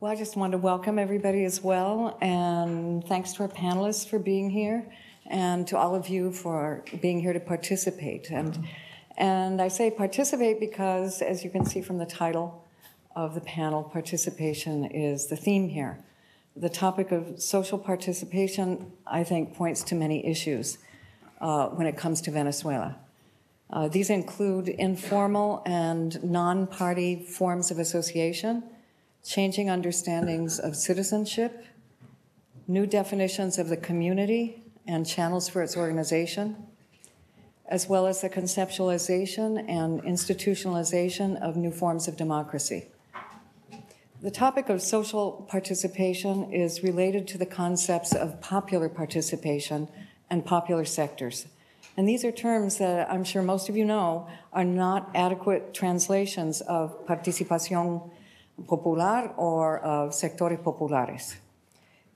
Well, I just want to welcome everybody as well, and thanks to our panelists for being here, and to all of you for being here to participate. And, and I say participate because, as you can see from the title of the panel, participation is the theme here. The topic of social participation, I think, points to many issues uh, when it comes to Venezuela. Uh, these include informal and non party forms of association changing understandings of citizenship, new definitions of the community and channels for its organization, as well as the conceptualization and institutionalization of new forms of democracy. The topic of social participation is related to the concepts of popular participation and popular sectors. And these are terms that I'm sure most of you know are not adequate translations of participación popular or of uh, sectores populares.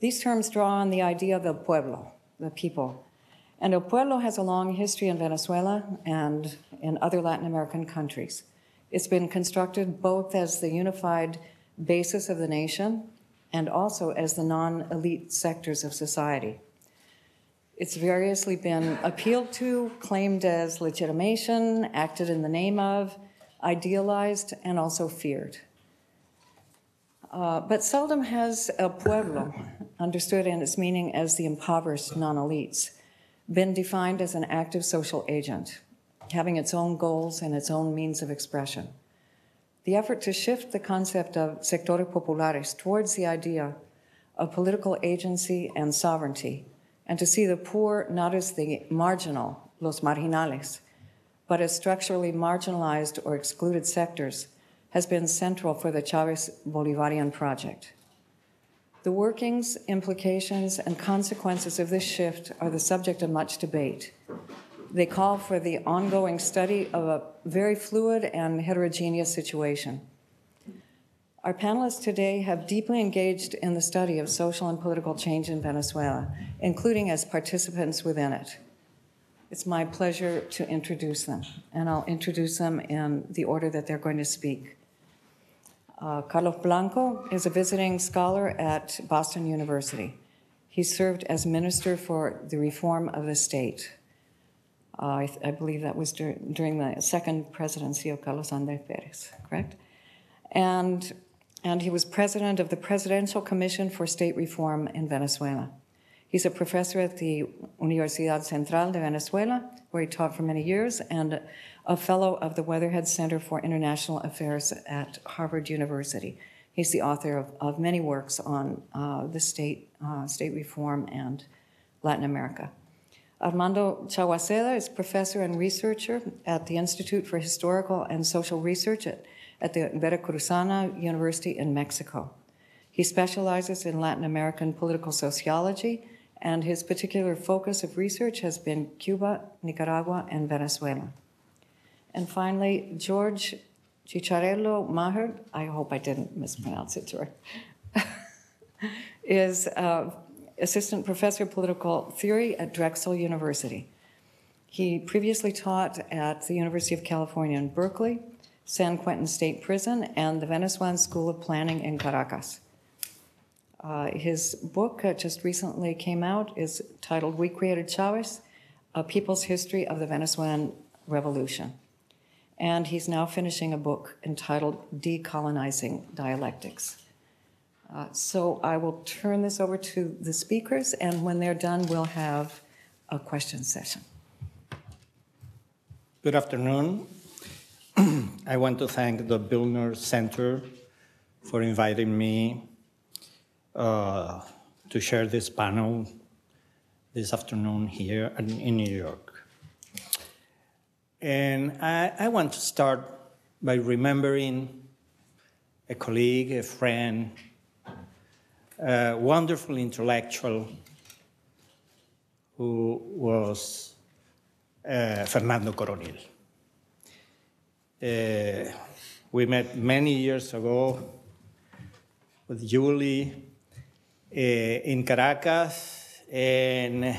These terms draw on the idea of the pueblo, the people. And el pueblo has a long history in Venezuela and in other Latin American countries. It's been constructed both as the unified basis of the nation and also as the non elite sectors of society. It's variously been appealed to, claimed as legitimation, acted in the name of, idealized, and also feared. Uh, but seldom has El Pueblo, understood in its meaning as the impoverished non elites, been defined as an active social agent, having its own goals and its own means of expression. The effort to shift the concept of sectores populares towards the idea of political agency and sovereignty, and to see the poor not as the marginal, los marginales, but as structurally marginalized or excluded sectors has been central for the Chavez Bolivarian project. The workings, implications, and consequences of this shift are the subject of much debate. They call for the ongoing study of a very fluid and heterogeneous situation. Our panelists today have deeply engaged in the study of social and political change in Venezuela, including as participants within it. It's my pleasure to introduce them, and I'll introduce them in the order that they're going to speak. Uh, Carlos Blanco is a visiting scholar at Boston University. He served as minister for the reform of the state. Uh, I, I, believe that was dur during the second presidency of Carlos Andres Perez, correct? And, and he was president of the Presidential Commission for State Reform in Venezuela. He's a professor at the Universidad Central de Venezuela, where he taught for many years, and a fellow of the Weatherhead Center for International Affairs at Harvard University. He's the author of, of many works on uh, the state, uh, state reform and Latin America. Armando Chawaceda is professor and researcher at the Institute for Historical and Social Research at, at the Veracruzana University in Mexico. He specializes in Latin American political sociology, and his particular focus of research has been Cuba, Nicaragua, and Venezuela. And finally, George Cicciarello Maher, I hope I didn't mispronounce it, George, is uh, assistant professor of political theory at Drexel University. He previously taught at the University of California in Berkeley, San Quentin State Prison, and the Venezuelan School of Planning in Caracas. Uh, his book uh, just recently came out is titled "We Created Chavez: A People's History of the Venezuelan Revolution." and he's now finishing a book entitled Decolonizing Dialectics. Uh, so I will turn this over to the speakers, and when they're done, we'll have a question session. Good afternoon. I want to thank the Billner Center for inviting me uh, to share this panel this afternoon here in New York. And I, I want to start by remembering a colleague, a friend, a wonderful intellectual who was uh, Fernando Coronel. Uh, we met many years ago with Julie uh, in Caracas, and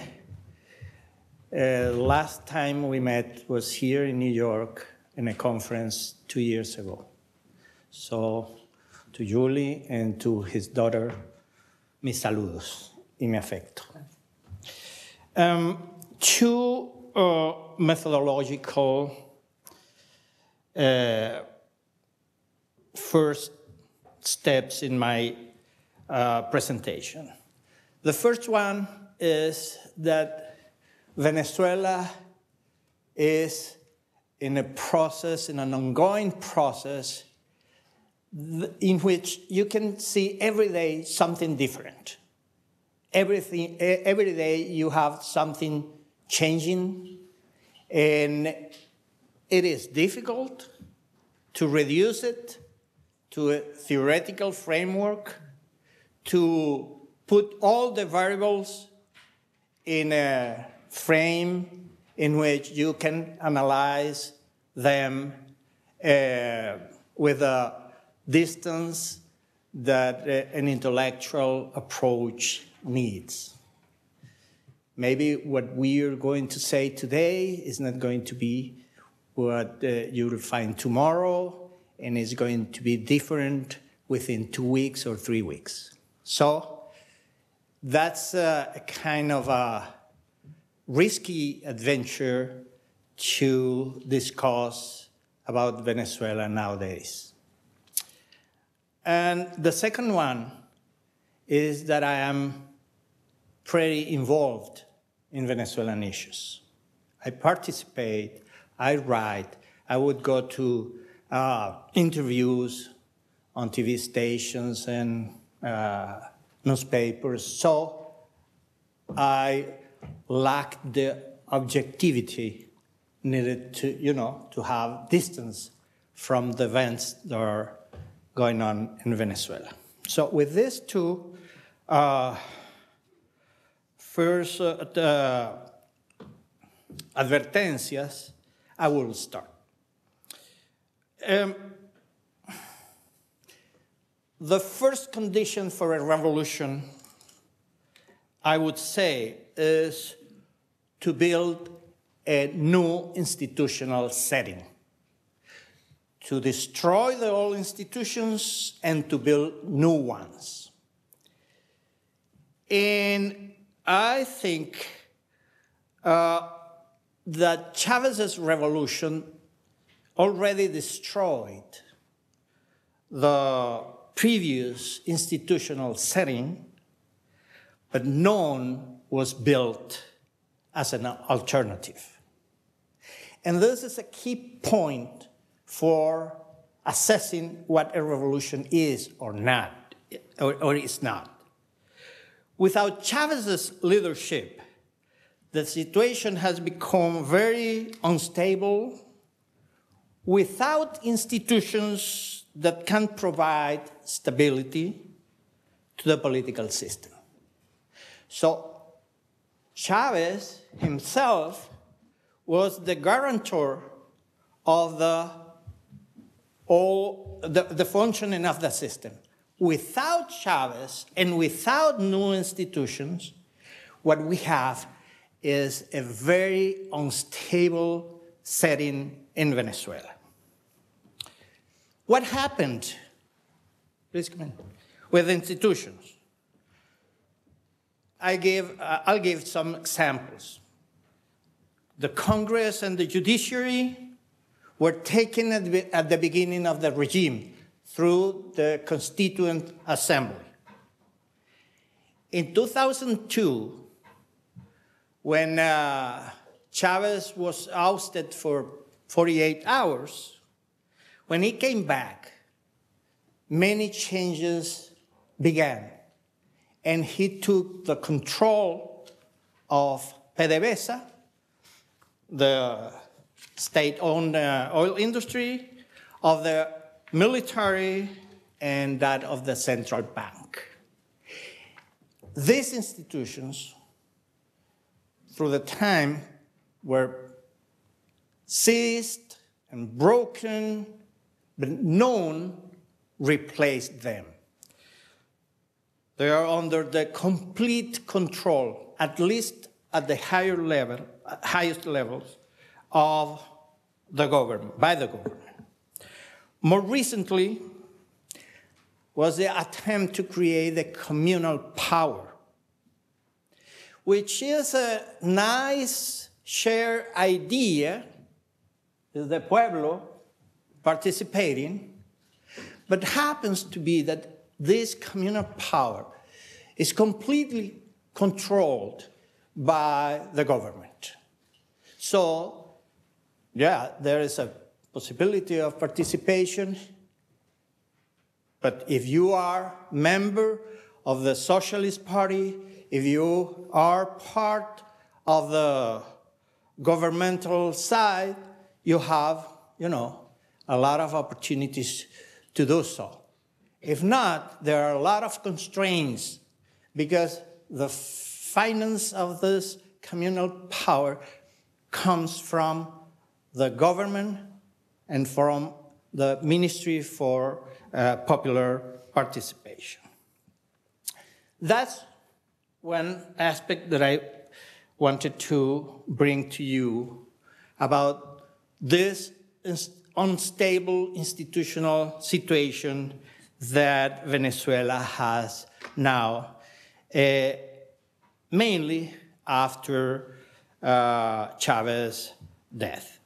uh, last time we met was here in New York in a conference two years ago. So, to Julie and to his daughter, mis saludos y mi afecto. Um, two uh, methodological uh, first steps in my uh, presentation. The first one is that Venezuela is in a process, in an ongoing process, in which you can see every day something different. Everything, every day you have something changing, and it is difficult to reduce it to a theoretical framework, to put all the variables in a frame in which you can analyze them uh, with a distance that uh, an intellectual approach needs. Maybe what we are going to say today is not going to be what uh, you will find tomorrow, and is going to be different within two weeks or three weeks. So that's uh, a kind of a risky adventure to discuss about Venezuela nowadays. And the second one is that I am pretty involved in Venezuelan issues. I participate, I write, I would go to uh, interviews on TV stations and uh, newspapers. So I Lack the objectivity needed to, you know, to have distance from the events that are going on in Venezuela. So with these two, uh, first uh, advertencias, I will start. Um, the first condition for a revolution, I would say, is to build a new institutional setting, to destroy the old institutions and to build new ones. And I think uh, that Chavez's revolution already destroyed the previous institutional setting, but none was built as an alternative. And this is a key point for assessing what a revolution is or not, or, or is not. Without Chavez's leadership, the situation has become very unstable without institutions that can provide stability to the political system. So Chavez himself was the guarantor of the, all, the, the functioning of the system. Without Chavez and without new institutions, what we have is a very unstable setting in Venezuela. What happened? Please come in. With institutions. I uh, I'll give some examples. The Congress and the judiciary were taken at, the, at the beginning of the regime through the Constituent Assembly. In 2002, when uh, Chavez was ousted for 48 hours, when he came back, many changes began and he took the control of PDVSA, the state owned uh, oil industry, of the military, and that of the central bank. These institutions, through the time, were seized and broken, but none replaced them. They are under the complete control, at least at the higher level, highest levels of the government, by the government. More recently was the attempt to create the communal power, which is a nice shared idea, the pueblo participating, but happens to be that this communal power is completely controlled by the government. So, yeah, there is a possibility of participation, but if you are member of the Socialist Party, if you are part of the governmental side, you have, you know, a lot of opportunities to do so. If not, there are a lot of constraints because the finance of this communal power comes from the government and from the Ministry for uh, Popular Participation. That's one aspect that I wanted to bring to you about this unstable institutional situation that Venezuela has now, uh, mainly after uh, Chavez's death.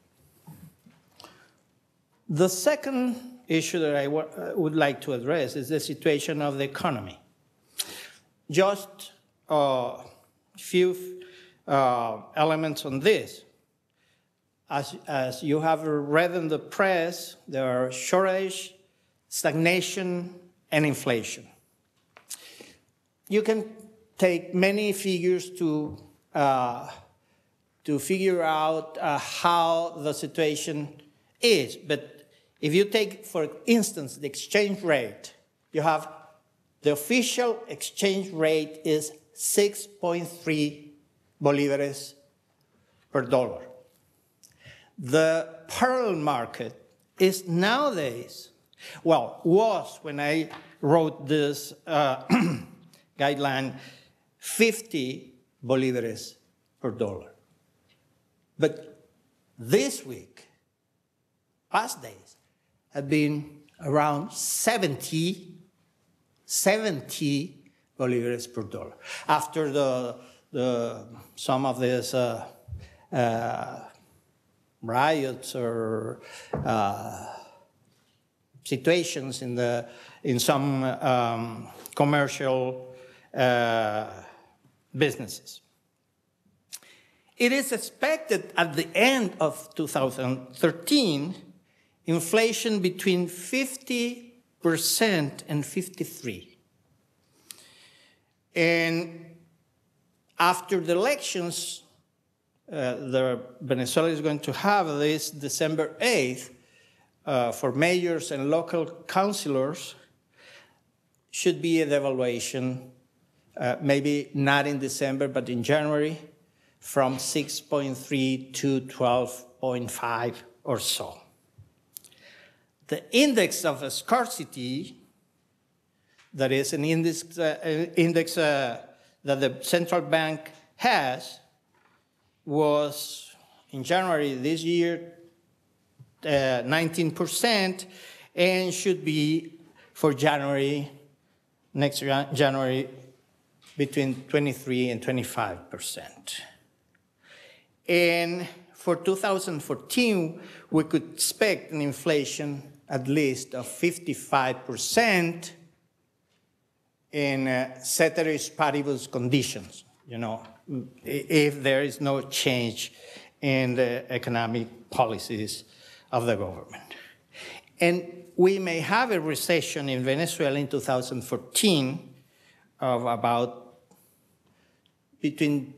The second issue that I uh, would like to address is the situation of the economy. Just a uh, few uh, elements on this. As, as you have read in the press, there are shortages stagnation, and inflation. You can take many figures to, uh, to figure out uh, how the situation is, but if you take, for instance, the exchange rate, you have the official exchange rate is 6.3 bolivares per dollar. The parallel market is nowadays well, was when I wrote this uh, guideline 50 bolivares per dollar. But this week, past days, have been around 70, 70 bolivares per dollar. After the, the some of these uh, uh, riots or uh, situations in, the, in some um, commercial uh, businesses. It is expected at the end of 2013, inflation between 50% and 53. And after the elections, uh, the Venezuela is going to have this December 8th, uh, for mayors and local councillors should be a devaluation, uh, maybe not in December, but in January, from 6.3 to 12.5 or so. The index of scarcity, that is an index, uh, uh index uh, that the central bank has, was in January this year 19% uh, and should be for January, next January, between 23 and 25%. And for 2014, we could expect an inflation at least of 55% in uh, ceteris paribus conditions, you know, if there is no change in the economic policies of the government. And we may have a recession in Venezuela in 2014 of about between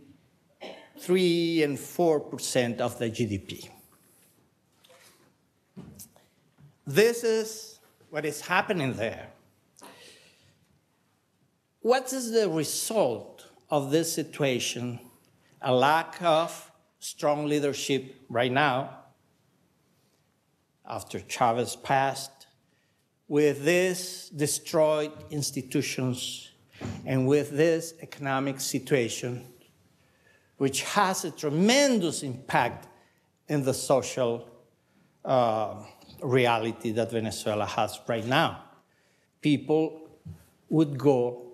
3 and 4% of the GDP. This is what is happening there. What is the result of this situation? A lack of strong leadership right now after Chavez passed. With this, destroyed institutions, and with this economic situation, which has a tremendous impact in the social uh, reality that Venezuela has right now. People would go.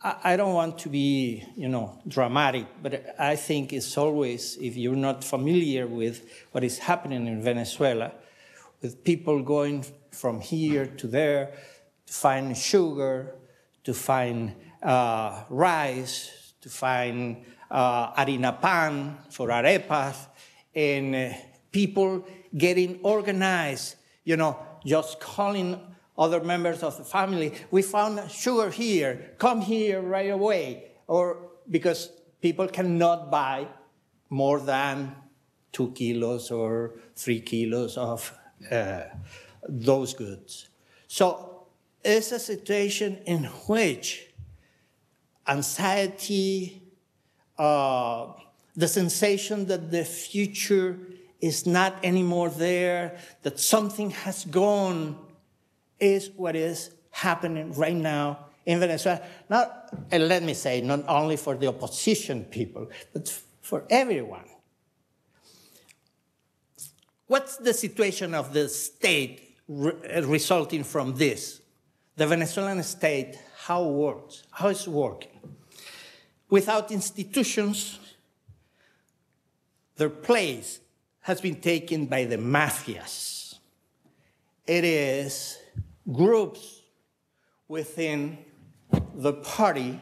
I, I don't want to be, you know, dramatic, but I think it's always, if you're not familiar with what is happening in Venezuela, with people going from here to there to find sugar, to find uh, rice, to find uh, harina pan for arepas, and uh, people getting organized, you know, just calling other members of the family, we found sugar here, come here right away, or because people cannot buy more than two kilos or three kilos of uh, those goods. So it's a situation in which anxiety, uh, the sensation that the future is not anymore there, that something has gone, is what is happening right now in Venezuela. Not, and let me say, not only for the opposition people, but for everyone. What's the situation of the state re uh, resulting from this? The Venezuelan state, how works, How is working. Without institutions, their place has been taken by the mafias. It is groups within the party,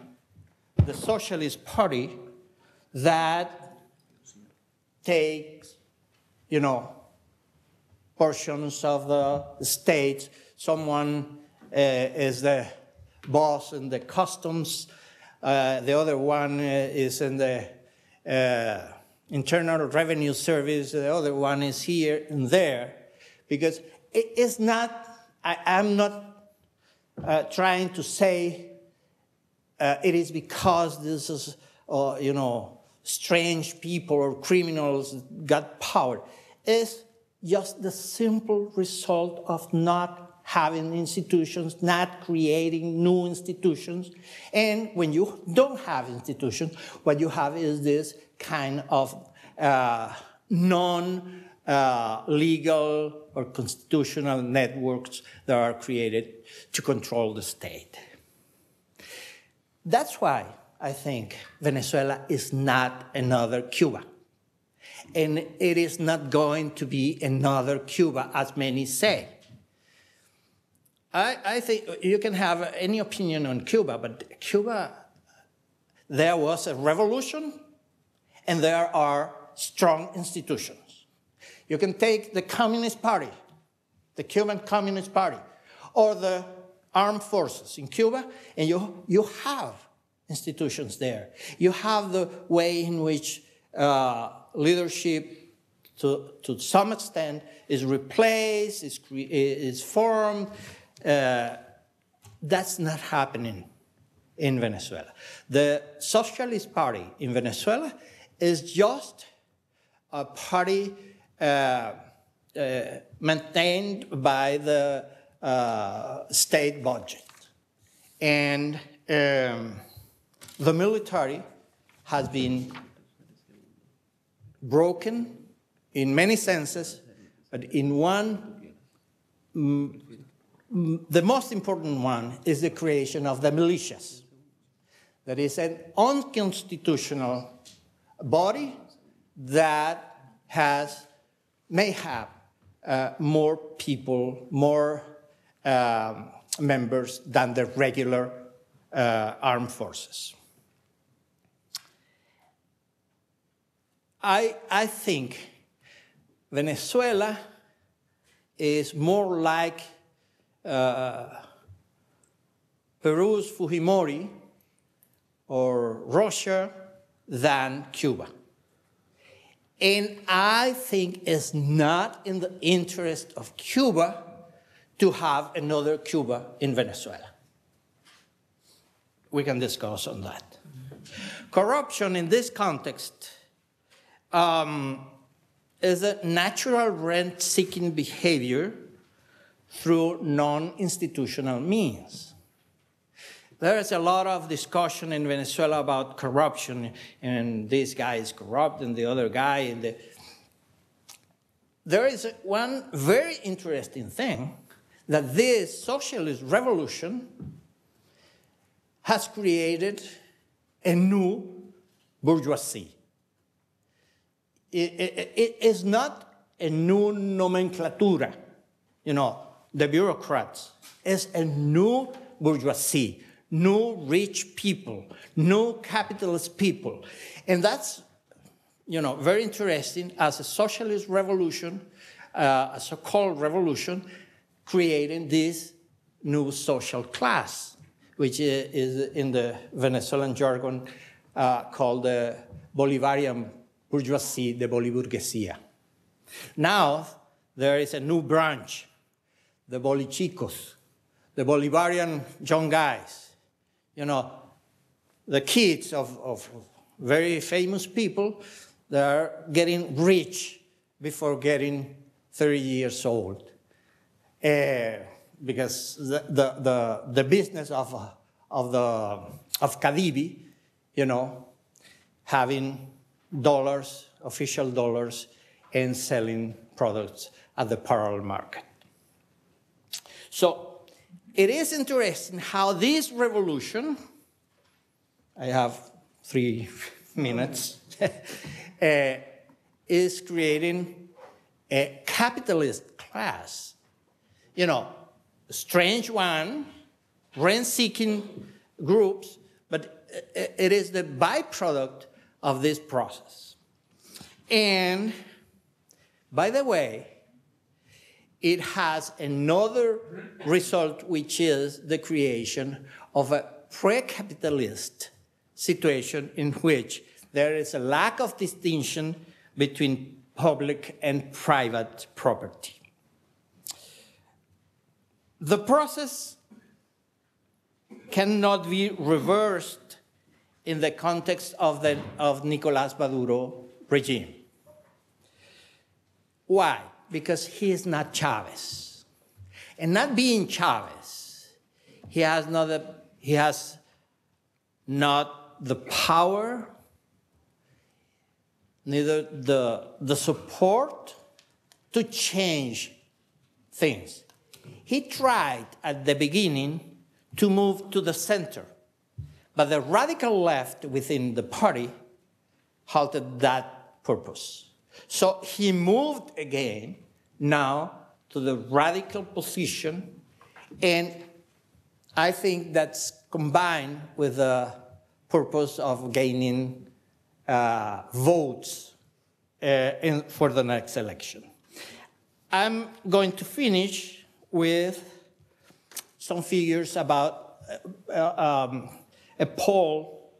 the Socialist Party, that takes, you know, portions of the state. Someone uh, is the boss in the customs, uh, the other one uh, is in the uh, Internal Revenue Service, the other one is here and there, because it is not, I, am not uh, trying to say uh, it is because this is, you know, strange people or criminals got power. It's just the simple result of not having institutions, not creating new institutions. And when you don't have institutions, what you have is this kind of uh, non uh, legal or constitutional networks that are created to control the state. That's why I think Venezuela is not another Cuba and it is not going to be another Cuba, as many say. I, I think you can have any opinion on Cuba, but Cuba, there was a revolution and there are strong institutions. You can take the Communist Party, the Cuban Communist Party, or the armed forces in Cuba, and you, you have institutions there. You have the way in which uh, leadership to, to some extent is replaced, is, is formed. Uh, that's not happening in Venezuela. The Socialist Party in Venezuela is just a party uh, uh, maintained by the uh, state budget. And um, the military has been broken in many senses, but in one, mm, mm, the most important one is the creation of the militias. That is an unconstitutional body that has, may have uh, more people, more um, members than the regular uh, armed forces. I, I think Venezuela is more like uh, Peru's Fujimori or Russia than Cuba. And I think it's not in the interest of Cuba to have another Cuba in Venezuela. We can discuss on that. Corruption in this context um, is a natural rent seeking behavior through non institutional means. There is a lot of discussion in Venezuela about corruption, and this guy is corrupt, and the other guy. And the... There is one very interesting thing that this socialist revolution has created a new bourgeoisie it's not a new nomenclatura, you know, the bureaucrats. It's a new bourgeoisie, new rich people, new capitalist people. And that's, you know, very interesting as a socialist revolution, uh, a so-called revolution, creating this new social class, which is in the Venezuelan jargon uh, called the Bolivarian bourgeoisie, the Boliburguesia. Now there is a new branch, the Bolichicos, the Bolivarian young guys, you know, the kids of, of very famous people that are getting rich before getting 30 years old. Uh, because the, the, the, the, business of, of, the, of Kadibi, you know, having dollars, official dollars, and selling products at the parallel market. So it is interesting how this revolution, I have three minutes, uh, is creating a capitalist class. You know, strange one, rent seeking groups, but eh, eh, it is the byproduct of this process. And by the way, it has another result, which is the creation of a pre capitalist situation in which there is a lack of distinction between public and private property. The process cannot be reversed in the context of the of Nicolas Maduro regime. Why? Because he is not Chavez. And not being Chavez, he has not the, he has not the power, neither the, the support to change things. He tried at the beginning to move to the center but the radical left within the party halted that purpose. So he moved again now to the radical position, and I think that's combined with the purpose of gaining uh, votes uh, in, for the next election. I'm going to finish with some figures about uh, uh um, a poll,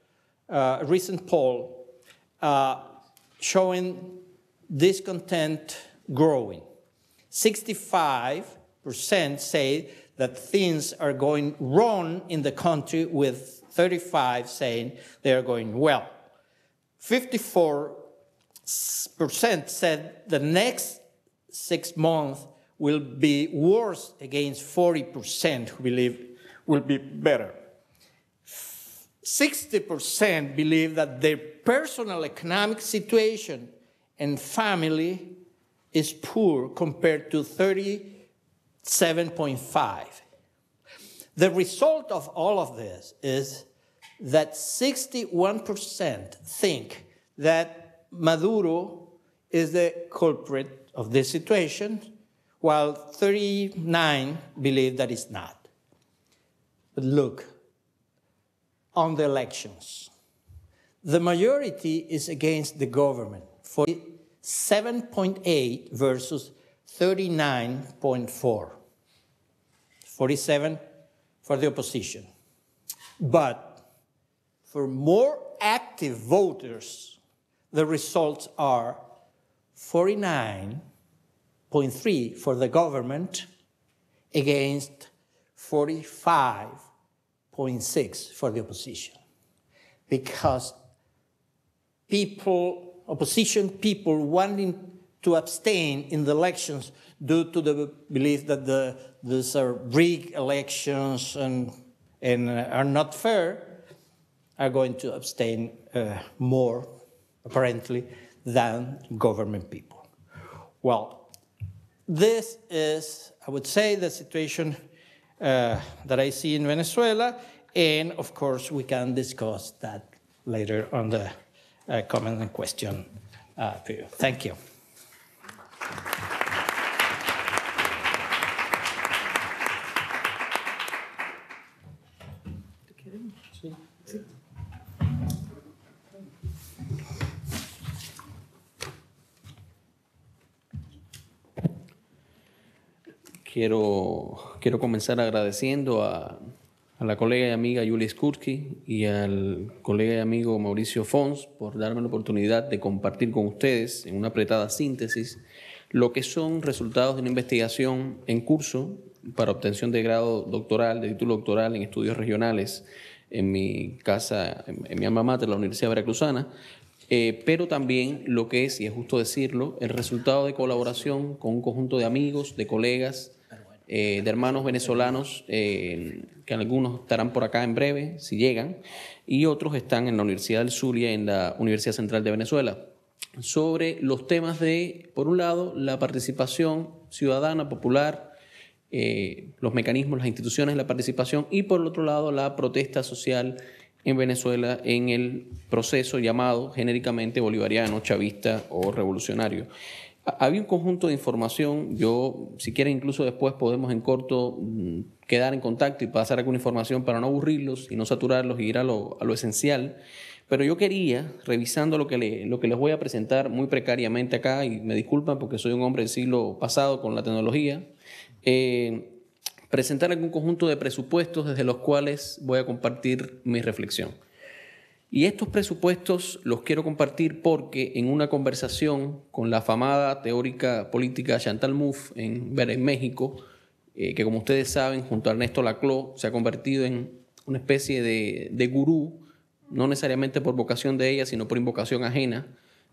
uh, a recent poll, uh, showing discontent growing. 65% say that things are going wrong in the country, with 35 saying they are going well. 54% said the next six months will be worse against 40% who believe will be better. 60% believe that their personal economic situation and family is poor compared to 37.5. The result of all of this is that 61% think that Maduro is the culprit of this situation, while 39 believe that it's not. But look, on the elections. The majority is against the government, 47.8 versus 39.4. 47 for the opposition. But for more active voters, the results are 49.3 for the government against 45 0.6 for the opposition because people, opposition people wanting to abstain in the elections due to the belief that the, these are rigged elections and, and are not fair, are going to abstain uh, more, apparently, than government people. Well, this is, I would say, the situation uh, that I see in Venezuela. And of course, we can discuss that later on the uh, comment and question uh, period. Thank you. quiero quiero comenzar agradeciendo a, la colega y amiga Julia Skurski y al colega y amigo Mauricio Fons por darme la oportunidad de compartir con ustedes en una apretada síntesis lo que son resultados de una investigación en curso para obtención de grado doctoral, de título doctoral en estudios regionales en mi casa, en, mi alma mater, la Universidad Veracruzana, eh, pero también lo que es, y es justo decirlo, el resultado de colaboración con un conjunto de amigos, de colegas, eh, de hermanos venezolanos, eh, que algunos estarán por acá en breve, si llegan, y otros están en la Universidad del Zulia en la Universidad Central de Venezuela, sobre los temas de, por un lado, la participación ciudadana, popular, eh, los mecanismos, las instituciones, la participación, y por el otro lado, la protesta social en Venezuela en el proceso llamado genéricamente bolivariano, chavista o revolucionario. Había un conjunto de información, yo si quieren, incluso después podemos en corto mm, quedar en contacto y pasar alguna información para no aburrirlos y no saturarlos y ir a lo, esencial, pero yo quería, revisando lo que, le, lo que les voy a presentar muy precariamente acá, y me disculpan porque soy un hombre del siglo pasado con la tecnología, eh, presentar algún conjunto de presupuestos desde los cuales voy a compartir mi reflexión. Y estos presupuestos los quiero compartir porque en una conversación con la afamada teórica política Chantal Mouffe en Ver México, eh, que como ustedes saben, junto a Ernesto Laclau, se ha convertido en una especie de, de gurú, no necesariamente por vocación de ella, sino por invocación ajena,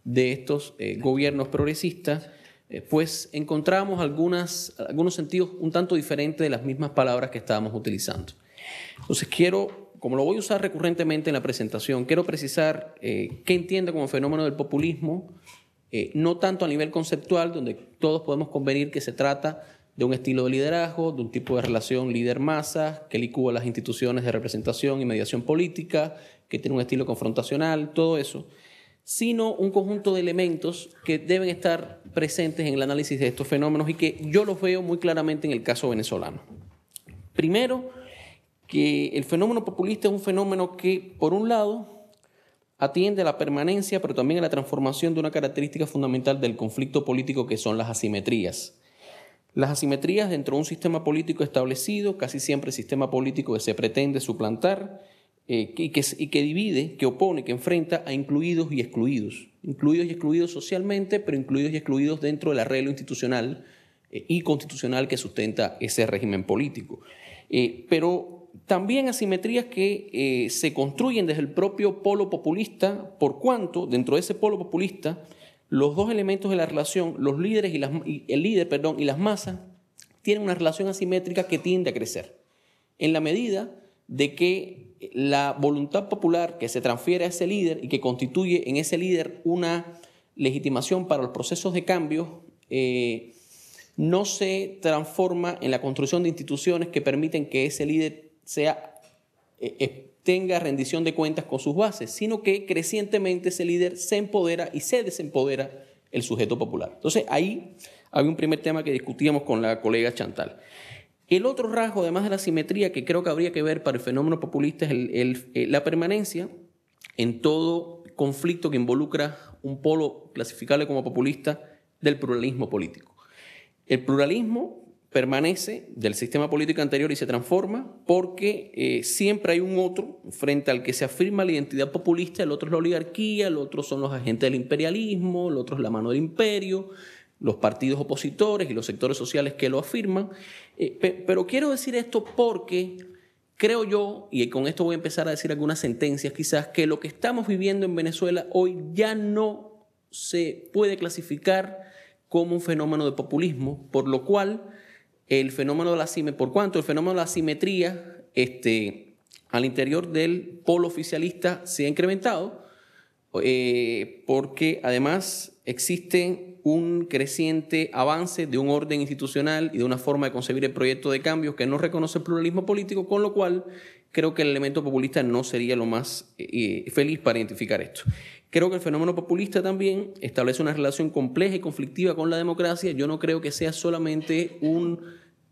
de estos eh, gobiernos progresistas, eh, pues encontramos algunas, algunos sentidos un tanto diferentes de las mismas palabras que estábamos utilizando. Entonces quiero como lo voy a usar recurrentemente en la presentación, quiero precisar eh, qué entiendo como fenómeno del populismo, eh, no tanto a nivel conceptual, donde todos podemos convenir que se trata de un estilo de liderazgo, de un tipo de relación líder-masa, que licúa las instituciones de representación y mediación política, que tiene un estilo confrontacional, todo eso, sino un conjunto de elementos que deben estar presentes en el análisis de estos fenómenos y que yo los veo muy claramente en el caso venezolano. Primero, que el fenómeno populista es un fenómeno que, por un lado, atiende a la permanencia, pero también a la transformación de una característica fundamental del conflicto político que son las asimetrías. Las asimetrías dentro de un sistema político establecido, casi siempre el sistema político que se pretende suplantar eh, y, que, divide, que opone, que enfrenta a incluidos y excluidos. Incluidos y excluidos socialmente, pero incluidos y excluidos dentro del arreglo institucional eh, y constitucional que sustenta ese régimen político. Eh, pero también asimetrías que eh, se construyen desde el propio polo populista, por cuanto dentro de ese polo populista los dos elementos de la relación, los líderes y, las, el líder, perdón, y las masas tienen una relación asimétrica que tiende a crecer. En la medida de que la voluntad popular que se transfiere a ese líder y que constituye en ese líder una legitimación para los procesos de cambio eh, no se transforma en la construcción de instituciones que permiten que ese líder sea, e, e, tenga rendición de cuentas con sus bases, sino que crecientemente ese líder se empodera y se desempodera el sujeto popular. Entonces ahí había un primer tema que discutíamos con la colega Chantal. El otro rasgo, además de la simetría, que creo que habría que ver para el fenómeno populista es eh, la permanencia en todo conflicto que involucra un polo clasificable como populista del pluralismo político. El pluralismo permanece del sistema político anterior y se transforma porque eh, siempre hay un otro frente al que se afirma la identidad populista, el otro es la oligarquía, el otro son los agentes del imperialismo, el otro es la mano del imperio, los partidos opositores y los sectores sociales que lo afirman. Eh, pero quiero decir esto porque creo yo, y con esto voy a empezar a decir algunas sentencias quizás, que lo que estamos viviendo en Venezuela hoy ya no se puede clasificar como un fenómeno de populismo, por lo cual el fenómeno de la simetría, por cuanto el fenómeno de la simetría este, al interior del polo oficialista se ha incrementado, eh, porque además existe un creciente avance de un orden institucional y de una forma de concebir el proyecto de cambios que no reconoce el pluralismo político, con lo cual creo que el elemento populista no sería lo más eh, eh, feliz para identificar esto. Creo que el fenómeno populista también establece una relación compleja y conflictiva con la democracia. Yo no creo que sea solamente un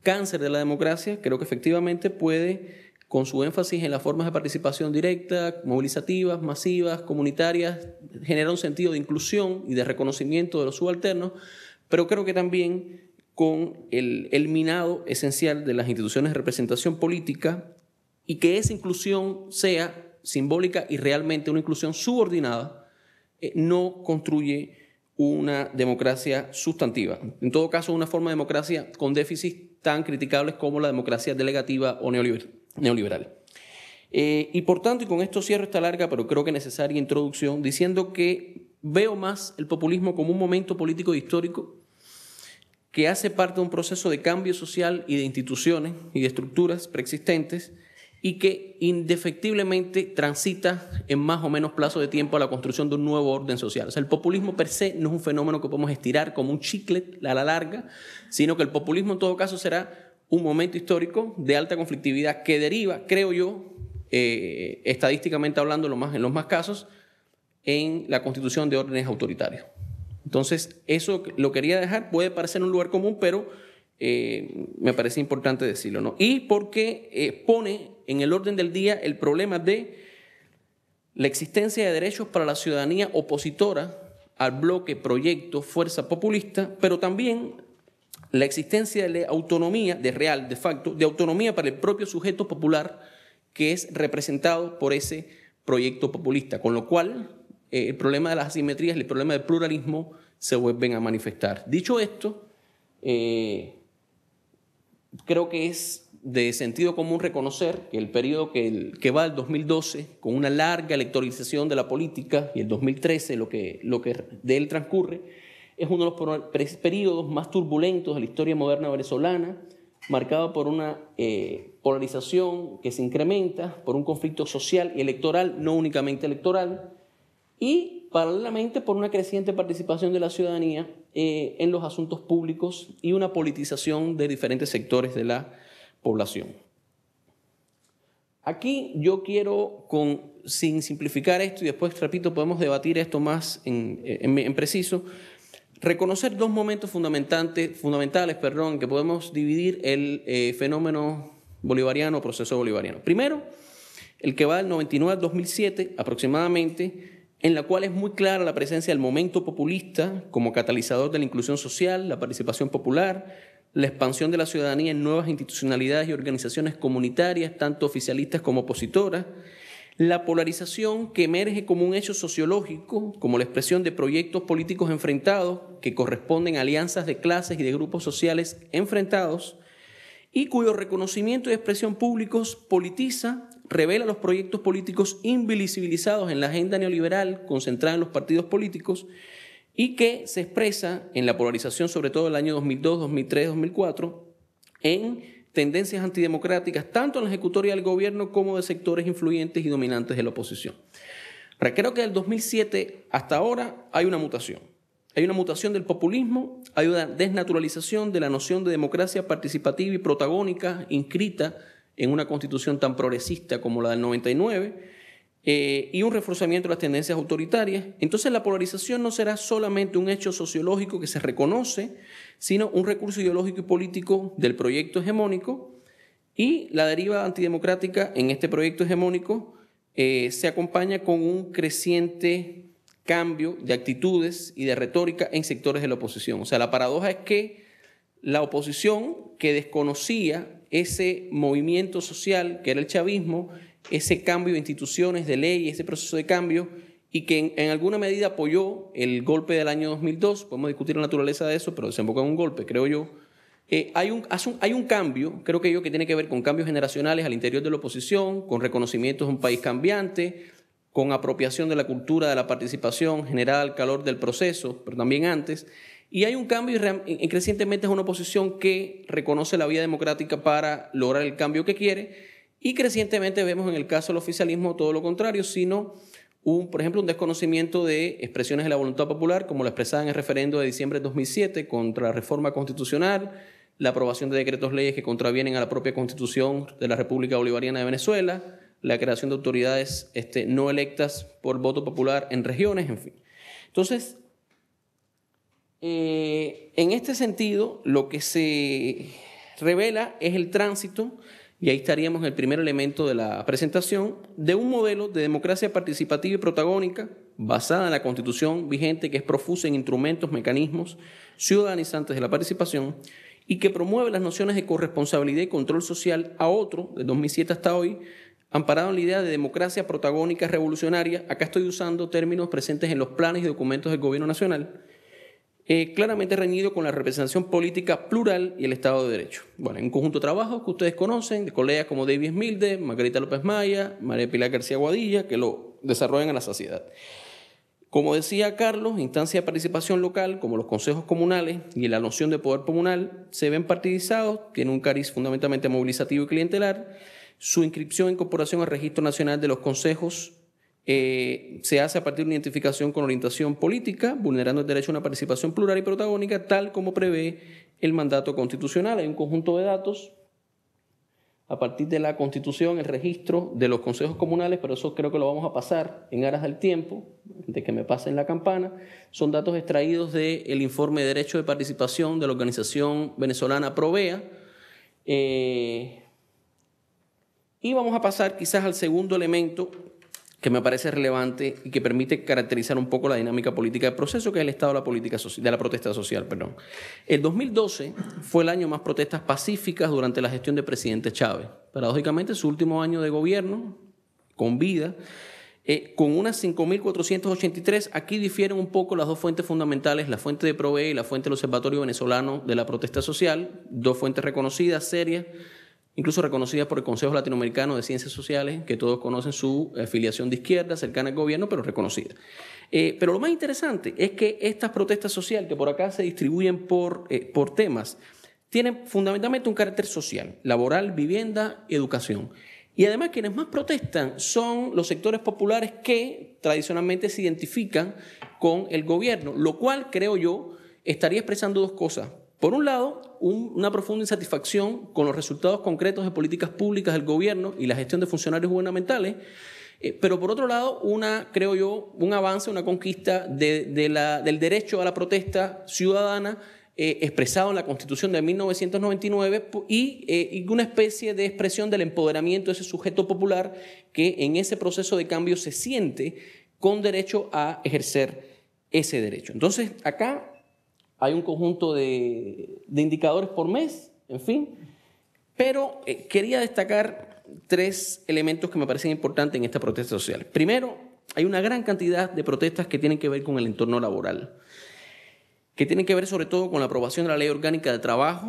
cáncer de la democracia, creo que efectivamente puede, con su énfasis en las formas de participación directa, movilizativas, masivas, comunitarias, generar un sentido de inclusión y de reconocimiento de los subalternos, pero creo que también con el, el minado esencial de las instituciones de representación política y que esa inclusión sea simbólica y realmente una inclusión subordinada eh, no construye una democracia sustantiva. En todo caso, una forma de democracia con déficits tan criticables como la democracia delegativa o neoliberal. Eh, y por tanto, y con esto cierro esta larga, pero creo que necesaria introducción, diciendo que veo más el populismo como un momento político histórico que hace parte de un proceso de cambio social y de instituciones y de estructuras preexistentes y que indefectiblemente transita en más o menos plazo de tiempo a la construcción de un nuevo orden social. O sea, el populismo per se no es un fenómeno que podemos estirar como un chicle a la larga, sino que el populismo en todo caso será un momento histórico de alta conflictividad que deriva, creo yo, eh, estadísticamente hablando más, en los más casos, en la constitución de órdenes autoritarios. Entonces, eso lo quería dejar, puede parecer un lugar común, pero eh, me parece importante decirlo, ¿no? Y porque eh, pone en el orden del día el problema de la existencia de derechos para la ciudadanía opositora al bloque, proyecto, fuerza populista, pero también la existencia de la autonomía, de real, de facto, de autonomía para el propio sujeto popular que es representado por ese proyecto populista, con lo cual eh, el problema de las asimetrías, el problema del pluralismo se vuelven a manifestar. Dicho esto, creo que es de sentido común reconocer que el periodo que, que va del 2012, con una larga electoralización de la política, y el 2013, lo que, lo que de él transcurre, es uno de los periodos más turbulentos de la historia moderna venezolana, marcado por una eh, polarización que se incrementa, por un conflicto social y electoral, no únicamente electoral, y paralelamente por una creciente participación de la ciudadanía eh, en los asuntos públicos y una politización de diferentes sectores de la población. Aquí yo quiero, sin simplificar esto, y después, repito, podemos debatir esto más en, preciso, reconocer dos momentos fundamentales, fundamentales perdón, que podemos dividir el eh, fenómeno bolivariano, proceso bolivariano. Primero, el que va del 99 al 2007 aproximadamente, en la cual es muy clara la presencia del momento populista como catalizador de la inclusión social, la participación popular, la expansión de la ciudadanía en nuevas institucionalidades y organizaciones comunitarias, tanto oficialistas como opositoras, la polarización que emerge como un hecho sociológico, como la expresión de proyectos políticos enfrentados que corresponden a alianzas de clases y de grupos sociales enfrentados, y cuyo reconocimiento y expresión públicos politiza revela los proyectos políticos invisibilizados en la agenda neoliberal concentrada en los partidos políticos y que se expresa en la polarización, sobre todo el año 2002, 2003, 2004, en tendencias antidemocráticas tanto en la ejecutoria del gobierno como de sectores influyentes y dominantes de la oposición. Pero creo que del 2007 hasta ahora hay una mutación. Hay una mutación del populismo, hay una desnaturalización de la noción de democracia participativa y protagónica inscrita en una constitución tan progresista como la del 99 eh, y un reforzamiento de las tendencias autoritarias. Entonces la polarización no será solamente un hecho sociológico que se reconoce, sino un recurso ideológico y político del proyecto hegemónico y la deriva antidemocrática en este proyecto hegemónico eh, se acompaña con un creciente cambio de actitudes y de retórica en sectores de la oposición. O sea, la paradoja es que la oposición que desconocía ese movimiento social que era el chavismo, ese cambio de instituciones, de ley, ese proceso de cambio, y que en, alguna medida apoyó el golpe del año 2002, podemos discutir la naturaleza de eso, pero desembocó en un golpe, creo yo. Eh, hay, un, hay un cambio, creo que yo, que tiene que ver con cambios generacionales al interior de la oposición, con reconocimientos de un país cambiante, con apropiación de la cultura de la participación generada al calor del proceso, pero también antes, y hay un cambio y crecientemente es una oposición que reconoce la vía democrática para lograr el cambio que quiere. Y crecientemente vemos en el caso del oficialismo todo lo contrario, sino, un, por ejemplo, un desconocimiento de expresiones de la voluntad popular, como la expresada en el referendo de diciembre de 2007 contra la reforma constitucional, la aprobación de decretos leyes que contravienen a la propia constitución de la República Bolivariana de Venezuela, la creación de autoridades este, no electas por voto popular en regiones, en fin. Entonces, eh, en este sentido, lo que se revela es el tránsito, y ahí estaríamos en el primer elemento de la presentación, de un modelo de democracia participativa y protagónica basada en la constitución vigente que es profusa en instrumentos, mecanismos ciudadanizantes de la participación y que promueve las nociones de corresponsabilidad y control social a otro, de 2007 hasta hoy, amparado en la idea de democracia protagónica revolucionaria, acá estoy usando términos presentes en los planes y documentos del Gobierno Nacional, eh, claramente reñido con la representación política plural y el Estado de Derecho. Bueno, en un conjunto de trabajos que ustedes conocen, de colegas como David Milde, Margarita López Maya, María Pilar García Guadilla, que lo desarrollan a la sociedad. Como decía Carlos, instancias de participación local, como los consejos comunales y la noción de poder comunal, se ven partidizados, tienen un cariz fundamentalmente movilizativo y clientelar. Su inscripción en incorporación al Registro Nacional de los Consejos eh, se hace a partir de una identificación con orientación política, vulnerando el derecho a una participación plural y protagónica, tal como prevé el mandato constitucional. Hay un conjunto de datos a partir de la constitución, el registro de los consejos comunales, pero eso creo que lo vamos a pasar en aras del tiempo, de que me pasen la campana, son datos extraídos del informe de derecho de participación de la organización venezolana Provea. Eh, y vamos a pasar quizás al segundo elemento que me parece relevante y que permite caracterizar un poco la dinámica política del proceso, que es el estado de la, política de la protesta social. Perdón. El 2012 fue el año más protestas pacíficas durante la gestión del presidente Chávez. Paradójicamente, su último año de gobierno, con vida, eh, con unas 5.483, aquí difieren un poco las dos fuentes fundamentales, la fuente de Provee y la fuente del Observatorio Venezolano de la Protesta Social, dos fuentes reconocidas, serias, incluso reconocida por el Consejo Latinoamericano de Ciencias Sociales, que todos conocen su afiliación eh, de izquierda, cercana al gobierno, pero reconocida. Eh, pero lo más interesante es que estas protestas sociales, que por acá se distribuyen por, eh, por temas, tienen fundamentalmente un carácter social, laboral, vivienda, educación. Y además quienes más protestan son los sectores populares que tradicionalmente se identifican con el gobierno, lo cual creo yo estaría expresando dos cosas. Por un lado, una profunda insatisfacción con los resultados concretos de políticas públicas del gobierno y la gestión de funcionarios gubernamentales, eh, pero por otro lado, una, creo yo, un avance, una conquista del derecho a la protesta ciudadana eh, expresado en la Constitución de 1999 y, eh, y, una especie de expresión del empoderamiento de ese sujeto popular que en ese proceso de cambio se siente con derecho a ejercer ese derecho. Entonces, acá hay un conjunto de, indicadores por mes, en fin. Pero eh, quería destacar tres elementos que me parecen importantes en esta protesta social. Primero, hay una gran cantidad de protestas que tienen que ver con el entorno laboral, que tienen que ver sobre todo con la aprobación de la Ley Orgánica de Trabajo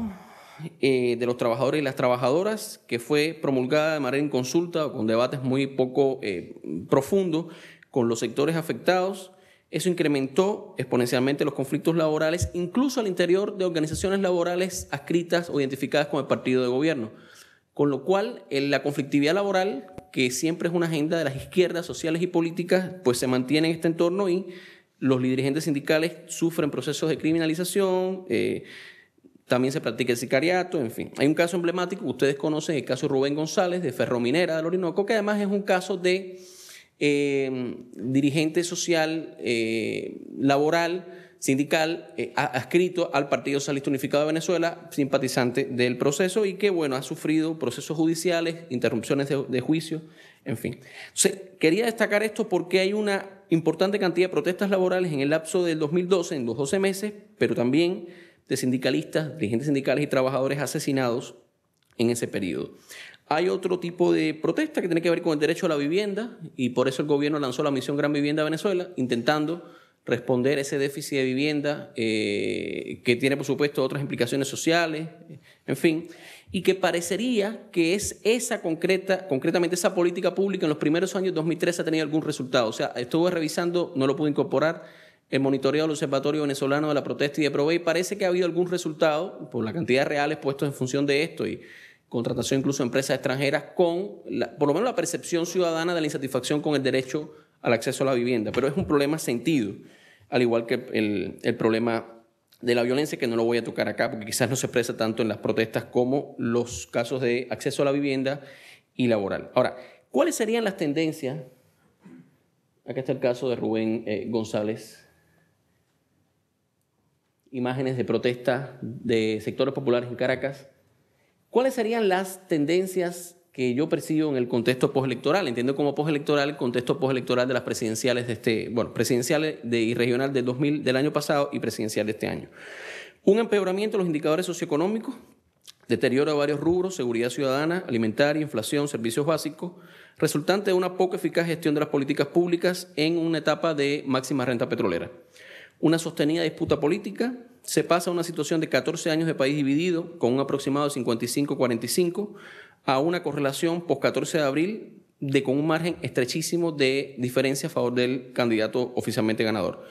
eh, de los trabajadores y las trabajadoras, que fue promulgada de manera inconsulta o con debates muy poco eh, profundos con los sectores afectados eso incrementó exponencialmente los conflictos laborales, incluso al interior de organizaciones laborales adscritas o identificadas con el partido de gobierno. Con lo cual, la conflictividad laboral, que siempre es una agenda de las izquierdas sociales y políticas, pues se mantiene en este entorno y los dirigentes sindicales sufren procesos de criminalización, eh, también se practica el sicariato, en fin. Hay un caso emblemático ustedes conocen, el caso Rubén González de Ferrominera del Orinoco, que además es un caso de Em, dirigente social, eh, laboral, sindical, eh, adscrito al Partido Socialista Unificado de Venezuela, simpatizante del proceso y que, bueno, ha sufrido procesos judiciales, interrupciones de, juicio, en fin. Entonces, quería destacar esto porque hay una importante cantidad de protestas laborales en el lapso del 2012, en los 12 meses, pero también de sindicalistas, dirigentes sindicales y trabajadores asesinados en ese periodo. Hay otro tipo de protesta que tiene que ver con el derecho a la vivienda y por eso el gobierno lanzó la misión Gran Vivienda Venezuela, intentando responder ese déficit de vivienda eh, que tiene, por supuesto, otras implicaciones sociales, en fin, y que parecería que es esa concreta, concretamente esa política pública en los primeros años 2003, ha tenido algún resultado. O sea, estuve revisando, no lo pude incorporar, el monitoreo del Observatorio Venezolano de la Protesta y de Prove y parece que ha habido algún resultado por la cantidad de reales puestos en función de esto y contratación incluso de empresas extranjeras, con por lo menos la percepción ciudadana de la insatisfacción con el derecho al acceso a la vivienda. Pero es un problema sentido, al igual que el, problema de la violencia, que no lo voy a tocar acá, porque quizás no se expresa tanto en las protestas como los casos de acceso a la vivienda y laboral. Ahora, ¿cuáles serían las tendencias? Acá está el caso de Rubén eh, González. Imágenes de protestas de sectores populares en Caracas ¿Cuáles serían las tendencias que yo percibo en el contexto postelectoral? Entiendo como postelectoral el contexto postelectoral de las presidenciales de este, bueno, presidenciales de, y regional del 2000 del año pasado y presidencial de este año. Un empeoramiento de los indicadores socioeconómicos, deterioro de varios rubros, seguridad ciudadana, alimentaria, inflación, servicios básicos, resultante de una poco eficaz gestión de las políticas públicas en una etapa de máxima renta petrolera. Una sostenida disputa política, se pasa a una situación de 14 años de país dividido, con un aproximado 55-45, a una correlación post-14 de abril de con un margen estrechísimo de diferencia a favor del candidato oficialmente ganador.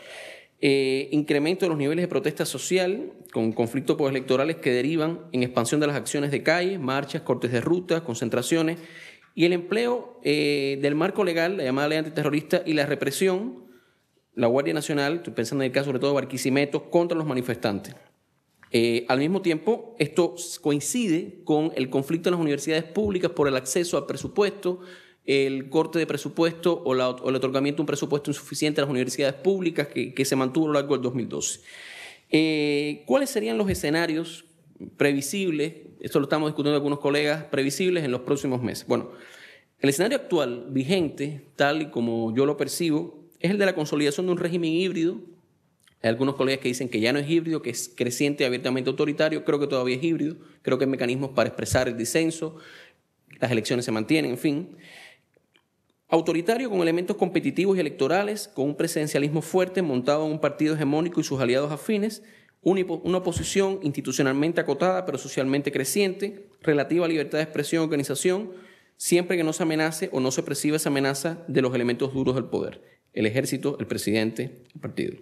Eh, incremento de los niveles de protesta social con conflictos postelectorales que derivan en expansión de las acciones de calle, marchas, cortes de rutas, concentraciones y el empleo eh, del marco legal, la llamada ley antiterrorista y la represión la Guardia Nacional, estoy pensando en el caso sobre todo de Barquisimeto, contra los manifestantes. Eh, al mismo tiempo, esto coincide con el conflicto en las universidades públicas por el acceso al presupuesto, el corte de presupuesto o, el otorgamiento de un presupuesto insuficiente a las universidades públicas que, se mantuvo a lo largo del 2012. Eh, ¿Cuáles serían los escenarios previsibles? Esto lo estamos discutiendo con algunos colegas, previsibles en los próximos meses. Bueno, el escenario actual, vigente, tal y como yo lo percibo, es el de la consolidación de un régimen híbrido. Hay algunos colegas que dicen que ya no es híbrido, que es creciente y abiertamente autoritario. Creo que todavía es híbrido. Creo que hay mecanismos para expresar el disenso. Las elecciones se mantienen, en fin. Autoritario con elementos competitivos y electorales, con un presidencialismo fuerte montado en un partido hegemónico y sus aliados afines, una oposición institucionalmente acotada pero socialmente creciente, relativa a libertad de expresión y organización, siempre que no se amenace o no se perciba esa amenaza de los elementos duros del poder el ejército, el presidente, el partido.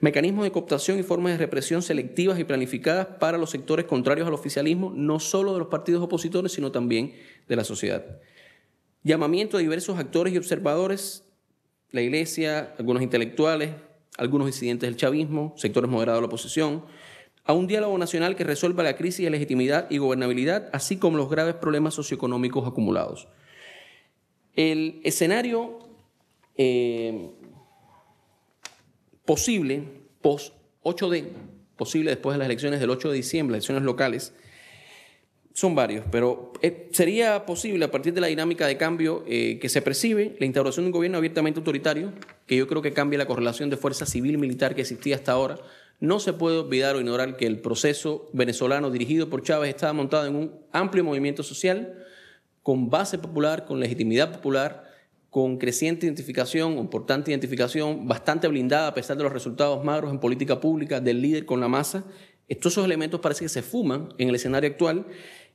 Mecanismos de cooptación y formas de represión selectivas y planificadas para los sectores contrarios al oficialismo, no solo de los partidos opositores, sino también de la sociedad. Llamamiento de diversos actores y observadores, la iglesia, algunos intelectuales, algunos disidentes del chavismo, sectores moderados de la oposición, a un diálogo nacional que resuelva la crisis de legitimidad y gobernabilidad, así como los graves problemas socioeconómicos acumulados. El escenario Em, posible, post 8D, posible después de las elecciones del 8 de diciembre, elecciones locales, son varios, pero eh, sería posible a partir de la dinámica de cambio eh, que se percibe la instauración de un gobierno abiertamente autoritario, que yo creo que cambia la correlación de fuerza civil-militar que existía hasta ahora. No se puede olvidar o ignorar que el proceso venezolano dirigido por Chávez estaba montado en un amplio movimiento social, con base popular, con legitimidad popular, con creciente identificación, importante identificación, bastante blindada a pesar de los resultados magros en política pública, del líder con la masa. Estos esos elementos parece que se fuman en el escenario actual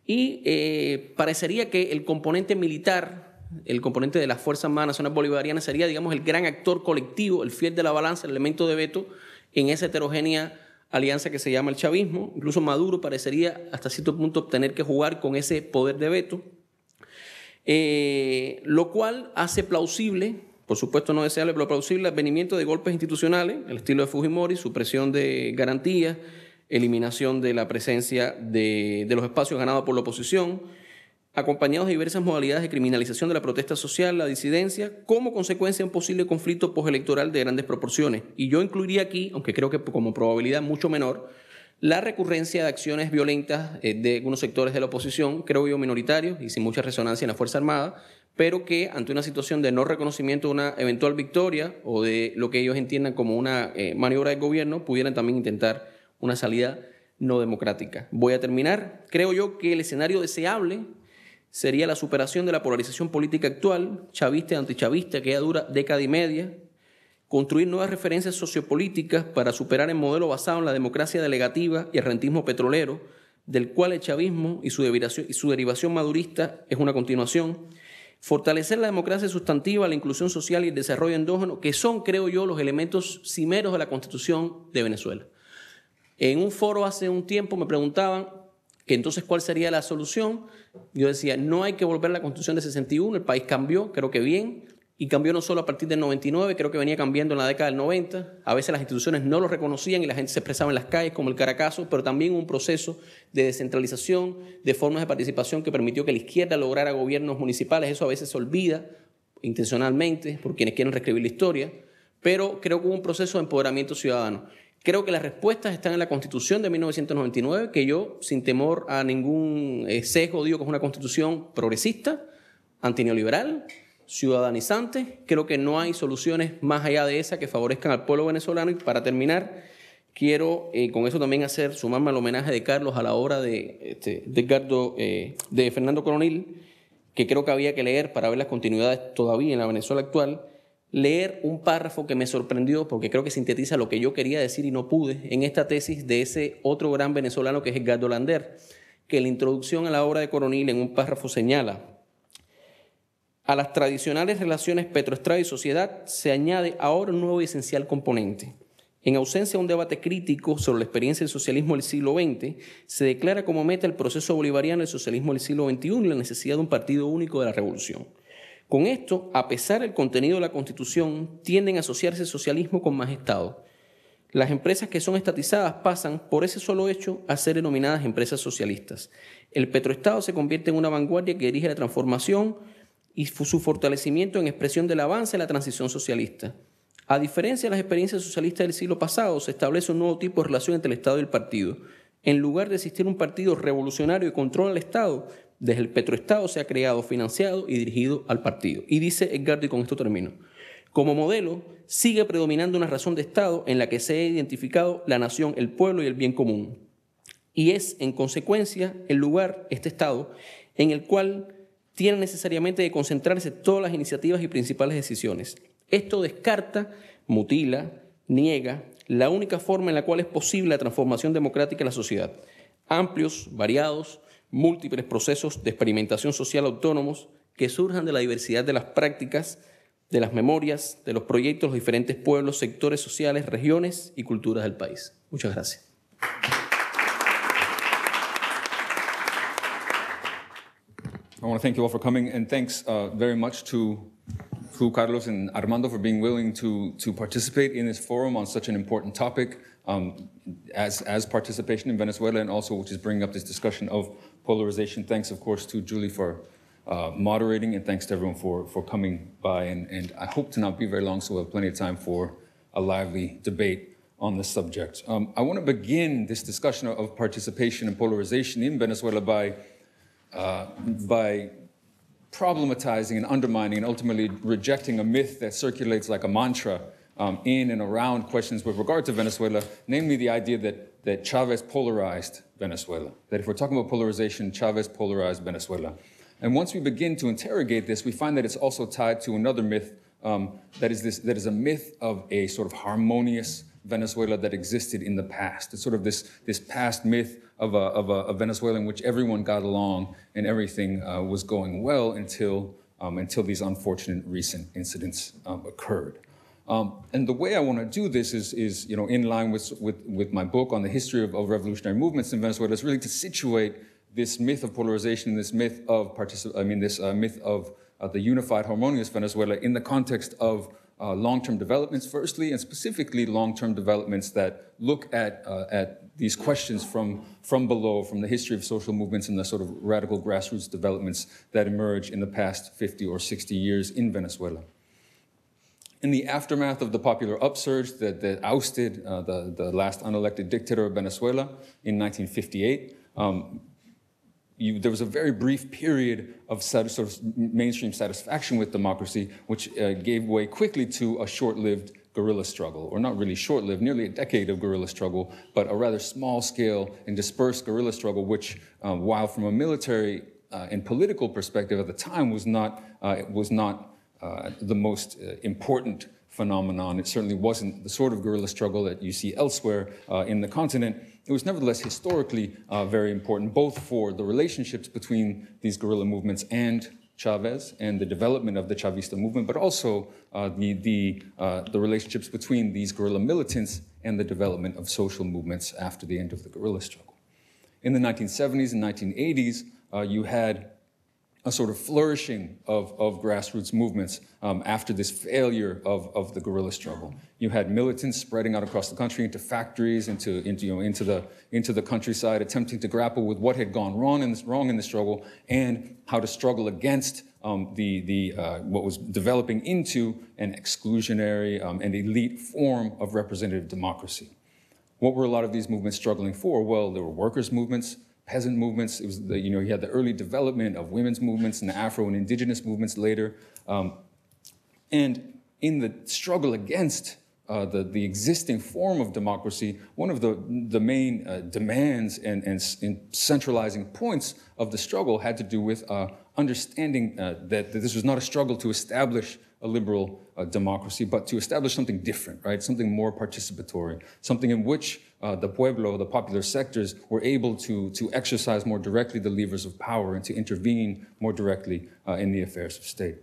y eh, parecería que el componente militar, el componente de las Fuerzas Armadas Nacionales Bolivarianas sería, digamos, el gran actor colectivo, el fiel de la balanza, el elemento de veto en esa heterogénea alianza que se llama el chavismo. Incluso Maduro parecería hasta cierto punto tener que jugar con ese poder de veto. Eh, lo cual hace plausible, por supuesto no deseable, pero plausible el advenimiento de golpes institucionales, el estilo de Fujimori, supresión de garantías, eliminación de la presencia de, de los espacios ganados por la oposición, acompañados de diversas modalidades de criminalización de la protesta social, la disidencia, como consecuencia de un posible conflicto postelectoral de grandes proporciones. Y yo incluiría aquí, aunque creo que como probabilidad mucho menor, la recurrencia de acciones violentas eh, de algunos sectores de la oposición, creo yo minoritarios y sin mucha resonancia en la Fuerza Armada, pero que ante una situación de no reconocimiento de una eventual victoria o de lo que ellos entiendan como una eh, maniobra de gobierno, pudieran también intentar una salida no democrática. Voy a terminar. Creo yo que el escenario deseable sería la superación de la polarización política actual, chavista y antichavista, que ya dura década y media, construir nuevas referencias sociopolíticas para superar el modelo basado en la democracia delegativa y el rentismo petrolero, del cual el chavismo y su, derivación madurista es una continuación, fortalecer la democracia sustantiva, la inclusión social y el desarrollo endógeno, que son, creo yo, los elementos cimeros de la constitución de Venezuela. En un foro hace un tiempo me preguntaban entonces cuál sería la solución. Yo decía, no hay que volver a la constitución de 61, el país cambió, creo que bien, y cambió no solo a partir del 99, creo que venía cambiando en la década del 90. A veces las instituciones no lo reconocían y la gente se expresaba en las calles como el Caracazo, pero también un proceso de descentralización, de formas de participación que permitió que la izquierda lograra gobiernos municipales. Eso a veces se olvida intencionalmente por quienes quieren reescribir la historia, pero creo que hubo un proceso de empoderamiento ciudadano. Creo que las respuestas están en la Constitución de 1999, que yo, sin temor a ningún eh, sesgo, digo que es una constitución progresista, antineoliberal, ciudadanizante. Creo que no hay soluciones más allá de esa que favorezcan al pueblo venezolano. Y para terminar, quiero eh, con eso también hacer, sumarme al homenaje de Carlos a la obra de, este, Edgardo, eh, de Fernando Coronil, que creo que había que leer para ver las continuidades todavía en la Venezuela actual. Leer un párrafo que me sorprendió porque creo que sintetiza lo que yo quería decir y no pude en esta tesis de ese otro gran venezolano que es Edgardo Lander, que la introducción a la obra de Coronil en un párrafo señala, a las tradicionales relaciones Petroestrada y sociedad se añade ahora un nuevo y esencial componente. En ausencia de un debate crítico sobre la experiencia del socialismo del siglo XX, se declara como meta el proceso bolivariano del socialismo del siglo XXI y la necesidad de un partido único de la revolución. Con esto, a pesar del contenido de la Constitución, tienden a asociarse el socialismo con más Estado. Las empresas que son estatizadas pasan, por ese solo hecho, a ser denominadas empresas socialistas. El petroestado se convierte en una vanguardia que dirige la transformación y su fortalecimiento en expresión del avance de la transición socialista. A diferencia de las experiencias socialistas del siglo pasado, se establece un nuevo tipo de relación entre el Estado y el partido. En lugar de existir un partido revolucionario y controla al Estado, desde el petroestado se ha creado, financiado y dirigido al partido. Y dice Edgardo, y con esto termino, como modelo sigue predominando una razón de Estado en la que se ha identificado la nación, el pueblo y el bien común. Y es, en consecuencia, el lugar, este Estado, en el cual tienen necesariamente de concentrarse todas las iniciativas y principales decisiones. Esto descarta, mutila, niega la única forma en la cual es posible la transformación democrática en la sociedad. Amplios, variados, múltiples procesos de experimentación social autónomos que surjan de la diversidad de las prácticas, de las memorias, de los proyectos de los diferentes pueblos, sectores sociales, regiones y culturas del país. Muchas gracias. I want to thank you all for coming, and thanks uh, very much to Fu Carlos and Armando for being willing to, to participate in this forum on such an important topic um, as, as participation in Venezuela, and also which is bringing up this discussion of polarization. Thanks, of course, to Julie for uh, moderating, and thanks to everyone for, for coming by. And, and I hope to not be very long, so we'll have plenty of time for a lively debate on this subject. Um, I want to begin this discussion of participation and polarization in Venezuela by uh, by problematizing and undermining and ultimately rejecting a myth that circulates like a mantra um, in and around questions with regard to Venezuela, namely the idea that, that Chavez polarized Venezuela, that if we're talking about polarization, Chavez polarized Venezuela. And once we begin to interrogate this, we find that it's also tied to another myth um, that, is this, that is a myth of a sort of harmonious Venezuela that existed in the past. It's sort of this, this past myth of a, of a, a Venezuela in which everyone got along and everything uh, was going well until, um, until these unfortunate recent incidents um, occurred. Um, and the way I want to do this is, is you know, in line with, with, with my book on the history of, of, revolutionary movements in Venezuela, is really to situate this myth of polarization, this myth of particip- I mean, this uh, myth of uh, the unified, harmonious Venezuela in the context of uh, long-term developments, firstly, and specifically long-term developments that look at uh, at these questions from, from below, from the history of social movements and the sort of radical grassroots developments that emerge in the past 50 or 60 years in Venezuela. In the aftermath of the popular upsurge that, that ousted uh, the, the last unelected dictator of Venezuela in 1958, um, you, there was a very brief period of sort of mainstream satisfaction with democracy, which uh, gave way quickly to a short lived guerrilla struggle, or not really short lived, nearly a decade of guerrilla struggle, but a rather small scale and dispersed guerrilla struggle, which, um, while from a military uh, and political perspective at the time, was not, uh, was not uh, the most uh, important phenomenon. It certainly wasn't the sort of guerrilla struggle that you see elsewhere uh, in the continent. It was nevertheless historically uh, very important, both for the relationships between these guerrilla movements and Chavez and the development of the Chavista movement, but also uh, the, the, uh, the relationships between these guerrilla militants and the development of social movements after the end of the guerrilla struggle. In the 1970s and 1980s, uh, you had a sort of flourishing of, of grassroots movements um, after this failure of, of the guerrilla struggle. You had militants spreading out across the country into factories, into, into, you know, into, the, into the countryside, attempting to grapple with what had gone wrong in, this, wrong in the struggle and how to struggle against um, the, the, uh, what was developing into an exclusionary um, and elite form of representative democracy. What were a lot of these movements struggling for? Well, there were workers' movements, peasant movements. It was the, you know, he had the early development of women's movements and the Afro and indigenous movements later. Um, and in the struggle against uh, the, the existing form of democracy, one of the, the main uh, demands and, and, and, centralizing points of the struggle had to do with uh, understanding uh, that, that, this was not a struggle to establish a liberal uh, democracy, but to establish something different, right? Something more participatory, something in which uh, the pueblo, the popular sectors, were able to, to exercise more directly the levers of power and to intervene more directly uh, in the affairs of state.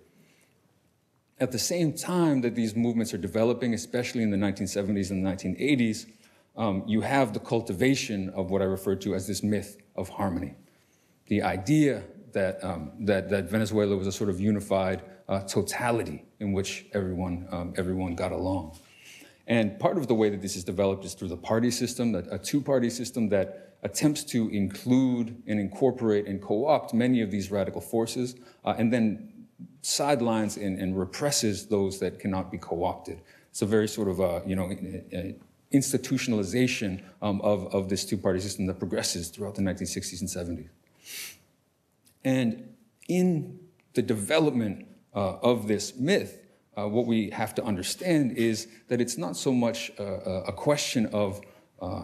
At the same time that these movements are developing, especially in the 1970s and 1980s, um, you have the cultivation of what I refer to as this myth of harmony. The idea that, um, that, that Venezuela was a sort of unified uh, totality in which everyone, um, everyone got along. And part of the way that this is developed is through the party system, a two party system that attempts to include and incorporate and co opt many of these radical forces uh, and then sidelines and, and, represses those that cannot be co opted. It's a very sort of, uh, you know, institutionalization um, of, of this two party system that progresses throughout the 1960s and 70s. And in the development uh, of this myth, uh, what we have to understand is that it's not so much a, uh, uh, a question of, uh,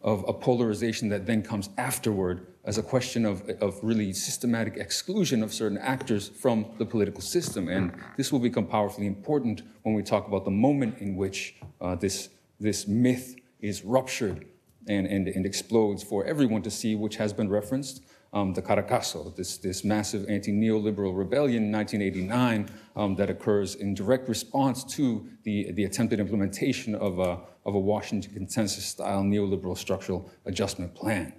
of a polarization that then comes afterward as a question of, of really systematic exclusion of certain actors from the political system. And this will become powerfully important when we talk about the moment in which uh, this, this myth is ruptured and, and, and explodes for everyone to see, which has been referenced um, the Caracazo, this, this massive anti-neoliberal rebellion in 1989 um, that occurs in direct response to the, the attempted implementation of a, of a Washington consensus-style neoliberal structural adjustment plan.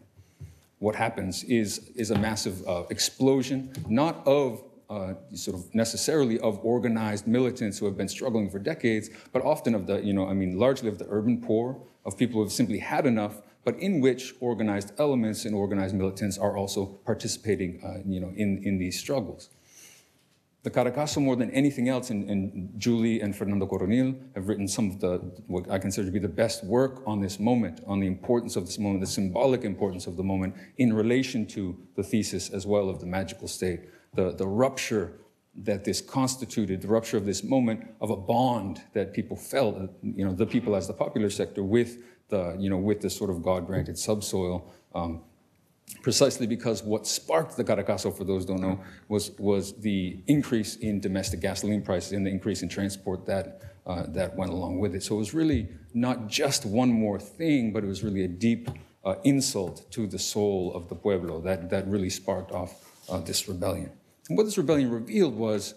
What happens is, is a massive uh, explosion, not of uh, sort of necessarily of organized militants who have been struggling for decades, but often of the, you know, I mean, largely of the urban poor, of people who have simply had enough but in which organized elements and organized militants are also participating uh, you know, in, in these struggles. The Caracaso, more than anything else, and, and, Julie and Fernando Coronil have written some of the what I consider to be the best work on this moment, on the importance of this moment, the symbolic importance of the moment in relation to the thesis as well of the magical state, the, the rupture that this constituted the rupture of this moment of a bond that people felt, uh, you know, the people as the popular sector with the, you know, with this sort of God-granted subsoil, um, precisely because what sparked the Caracazo, for those don't know, was, was the increase in domestic gasoline prices and the increase in transport that, uh, that went along with it. So it was really not just one more thing, but it was really a deep uh, insult to the soul of the pueblo that, that really sparked off uh, this rebellion. And what this rebellion revealed was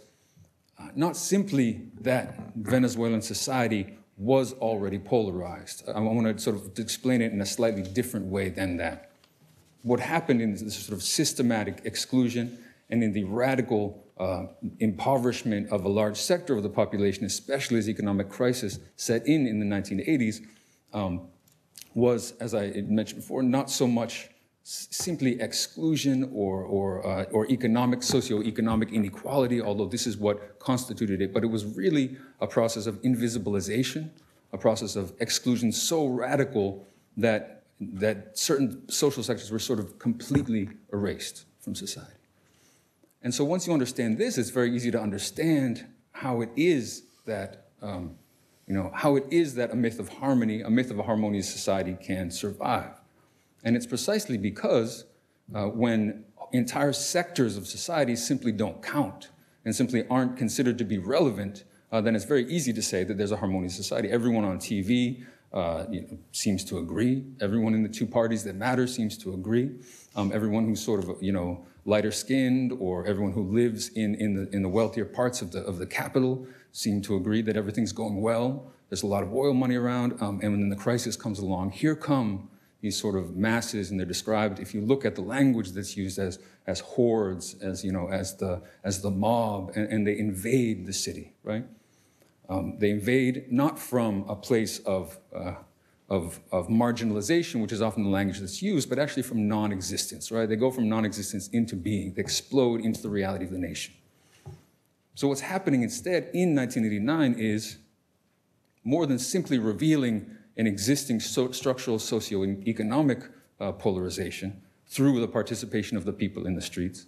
uh, not simply that Venezuelan society was already polarized. I, I want to sort of explain it in a slightly different way than that. What happened in this sort of systematic exclusion and in the radical uh, impoverishment of a large sector of the population, especially as economic crisis set in in the 1980s, um, was, as I mentioned before, not so much simply exclusion or, or, uh, or economic, socioeconomic inequality, although this is what constituted it, but it was really a process of invisibilization, a process of exclusion so radical that, that certain social sectors were sort of completely erased from society. And so once you understand this, it's very easy to understand how it is that, um, you know, how it is that a myth of harmony, a myth of a harmonious society can survive. And it's precisely because uh, when entire sectors of society simply don't count and simply aren't considered to be relevant, uh, then it's very easy to say that there's a harmonious society. Everyone on TV uh, you know, seems to agree. Everyone in the two parties that matter seems to agree. Um, everyone who's sort of you know lighter skinned or everyone who lives in, in, the, in the wealthier parts of the, of the capital seem to agree that everything's going well. There's a lot of oil money around. Um, and when the crisis comes along, here come these sort of masses and they're described if you look at the language that's used as as hordes as you know as the as the mob and, and they invade the city right um, they invade not from a place of, uh, of of marginalization which is often the language that's used but actually from non-existence right they go from non-existence into being they explode into the reality of the nation so what's happening instead in 1989 is more than simply revealing an existing so structural socio-economic uh, polarization through the participation of the people in the streets.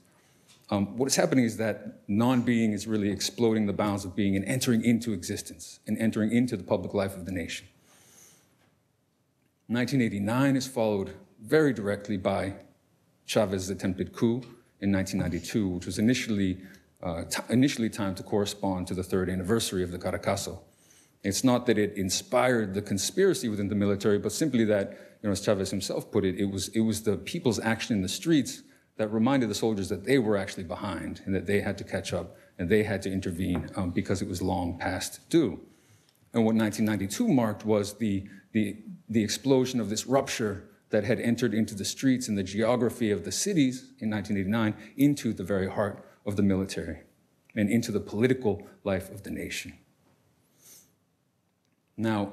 Um, what is happening is that non-being is really exploding the bounds of being and entering into existence and entering into the public life of the nation. 1989 is followed very directly by Chavez's attempted coup in 1992, which was initially, uh, initially timed to correspond to the third anniversary of the Caracazo it's not that it inspired the conspiracy within the military, but simply that, you know, as Chavez himself put it, it was, it was the people's action in the streets that reminded the soldiers that they were actually behind and that they had to catch up and they had to intervene um, because it was long past due. And what 1992 marked was the, the, the explosion of this rupture that had entered into the streets and the geography of the cities in 1989 into the very heart of the military and into the political life of the nation. Now,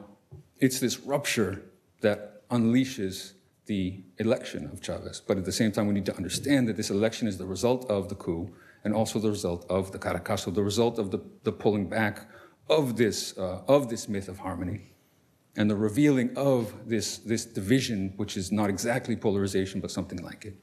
it's this rupture that unleashes the election of Chavez. But at the same time, we need to understand that this election is the result of the coup and also the result of the Caracasso, the result of the, the pulling back of this, uh, of this myth of harmony and the revealing of this, this division, which is not exactly polarization, but something like it.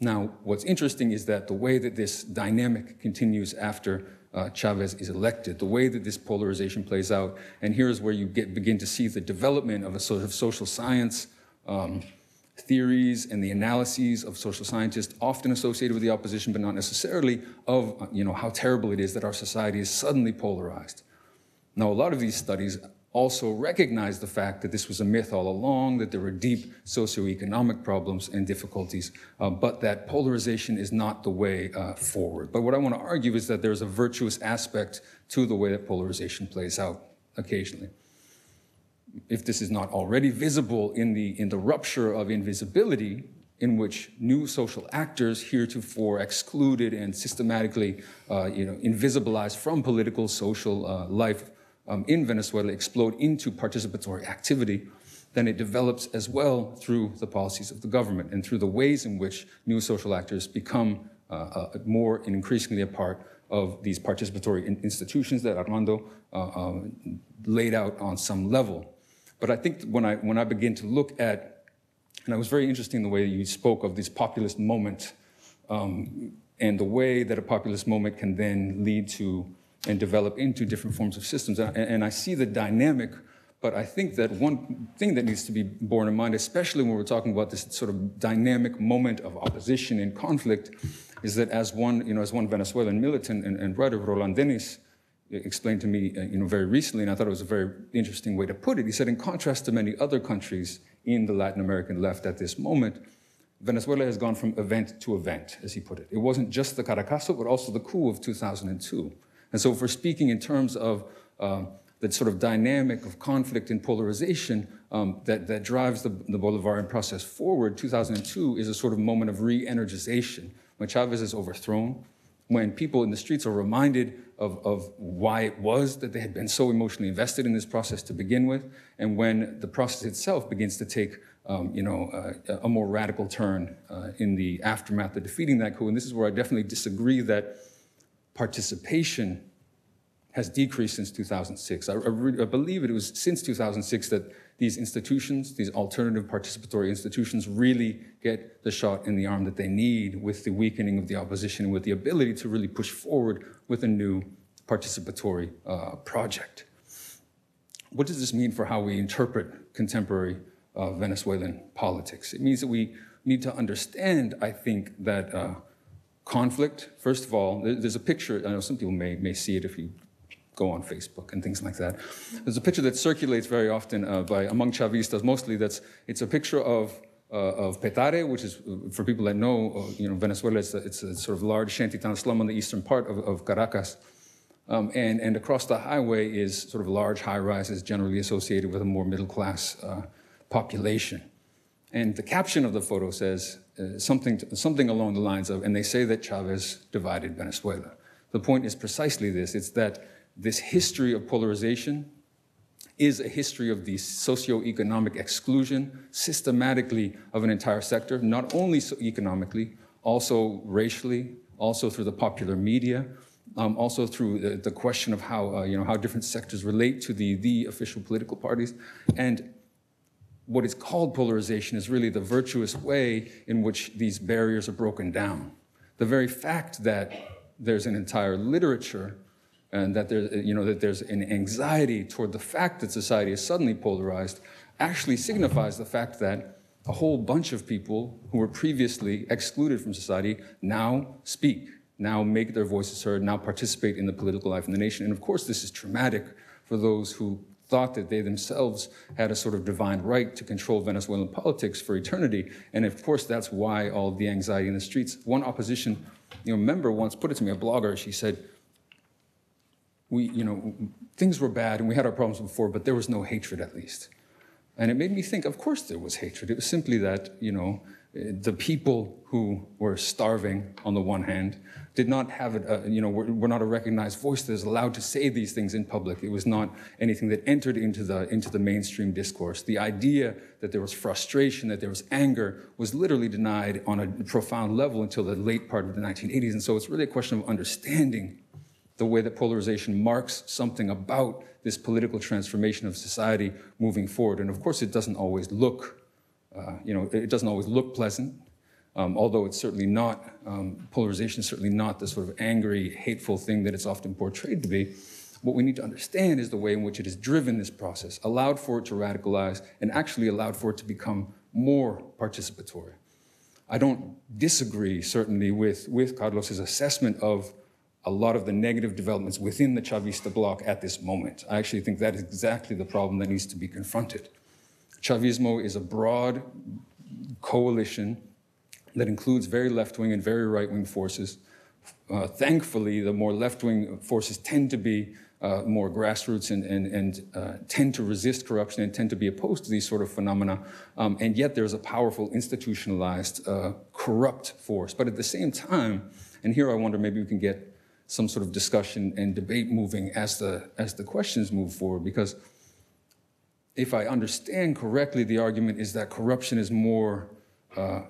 Now, what's interesting is that the way that this dynamic continues after uh, Chavez is elected, the way that this polarization plays out. And here's where you get, begin to see the development of a sort of social science um, theories and the analyses of social scientists, often associated with the opposition, but not necessarily, of uh, you know, how terrible it is that our society is suddenly polarized. Now, a lot of these studies also recognized the fact that this was a myth all along, that there were deep socioeconomic problems and difficulties, uh, but that polarization is not the way uh, forward. But what I want to argue is that there's a virtuous aspect to the way that polarization plays out occasionally. If this is not already visible in the, in the rupture of invisibility, in which new social actors heretofore excluded and systematically uh, you know, invisibilized from political social uh, life um, in Venezuela explode into participatory activity, then it develops as well through the policies of the government and through the ways in which new social actors become uh, uh, more and increasingly a part of these participatory in institutions that Armando uh, um, laid out on some level. But I think when I, when I begin to look at, and it was very interesting the way you spoke of this populist moment um, and the way that a populist moment can then lead to and develop into different forms of systems. And, and I see the dynamic, but I think that one thing that needs to be borne in mind, especially when we're talking about this sort of dynamic moment of opposition and conflict, is that as one, you know, as one Venezuelan militant and, and writer, Roland Denis, explained to me, uh, you know, very recently, and I thought it was a very interesting way to put it. He said, in contrast to many other countries in the Latin American left at this moment, Venezuela has gone from event to event, as he put it. It wasn't just the Caracazo, but also the coup of 2002. And so, if we're speaking in terms of um, that sort of dynamic of conflict and polarization um, that, that drives the, the Bolivarian process forward, 2002 is a sort of moment of re energization when Chavez is overthrown, when people in the streets are reminded of, of why it was that they had been so emotionally invested in this process to begin with, and when the process itself begins to take um, you know, uh, a more radical turn uh, in the aftermath of defeating that coup. And this is where I definitely disagree that participation has decreased since 2006. I, I, re- I, believe it was since 2006 that these institutions, these alternative participatory institutions, really get the shot in the arm that they need with the weakening of the opposition, with the ability to really push forward with a new participatory uh, project. What does this mean for how we interpret contemporary uh, Venezuelan politics? It means that we need to understand, I think, that. Uh, conflict, first of all, there's a picture, I know some people may, may see it if you go on Facebook and things like that. There's a picture that circulates very often uh, by among Chavistas, mostly that's, it's a picture of, uh, of Petare, which is, uh, for people that know, uh, you know, Venezuela, it's a, it's a sort of large shantytown slum on the eastern part of, of Caracas. Um, and, and across the highway is sort of large high rises generally associated with a more middle class uh, population. And the caption of the photo says, uh, something, to, something along the lines of, and they say that Chavez divided Venezuela. The point is precisely this it's that this history of polarization is a history of the socioeconomic exclusion systematically of an entire sector, not only so economically, also racially, also through the popular media, um, also through the, the, question of how uh, you know how different sectors relate to the the official political parties, and what is called polarization is really the virtuous way in which these barriers are broken down. The very fact that there's an entire literature and that there's you know, that there's an anxiety toward the fact that society is suddenly polarized actually signifies the fact that a whole bunch of people who were previously excluded from society now speak, now make their voices heard, now participate in the political life in the nation. And of course, this is traumatic for those who thought that they themselves had a sort of divine right to control Venezuelan politics for eternity. And of course, that's why all the anxiety in the streets. One opposition you know, member once put it to me, a blogger, she said, we, you know, things were bad and we had our problems before, but there was no hatred at least. And it made me think, of course there was hatred. It was simply that, you know, the people who were starving on the one hand did not have it, uh, you know, were, were, not a recognized voice that is allowed to say these things in public. It was not anything that entered into the, into the mainstream discourse. The idea that there was frustration, that there was anger, was literally denied on a profound level until the late part of the 1980s. And so it's really a question of understanding the way that polarization marks something about this political transformation of society moving forward. And of course, it doesn't always look uh, you know, it doesn't always look pleasant, um, although it's certainly not, um, polarization is certainly not the sort of angry, hateful thing that it's often portrayed to be. What we need to understand is the way in which it has driven this process, allowed for it to radicalize, and actually allowed for it to become more participatory. I don't disagree, certainly, with, with Carlos's assessment of a lot of the negative developments within the Chavista bloc at this moment. I actually think that is exactly the problem that needs to be confronted. Chavismo is a broad coalition that includes very left wing and very right wing forces. Uh, thankfully, the more left wing forces tend to be uh, more grassroots and, and, and uh, tend to resist corruption and tend to be opposed to these sort of phenomena. Um, and yet there's a powerful institutionalized uh, corrupt force. But at the same time, and here I wonder maybe we can get some sort of discussion and debate moving as the, as the questions move forward, because if I understand correctly, the argument is that corruption is more, uh,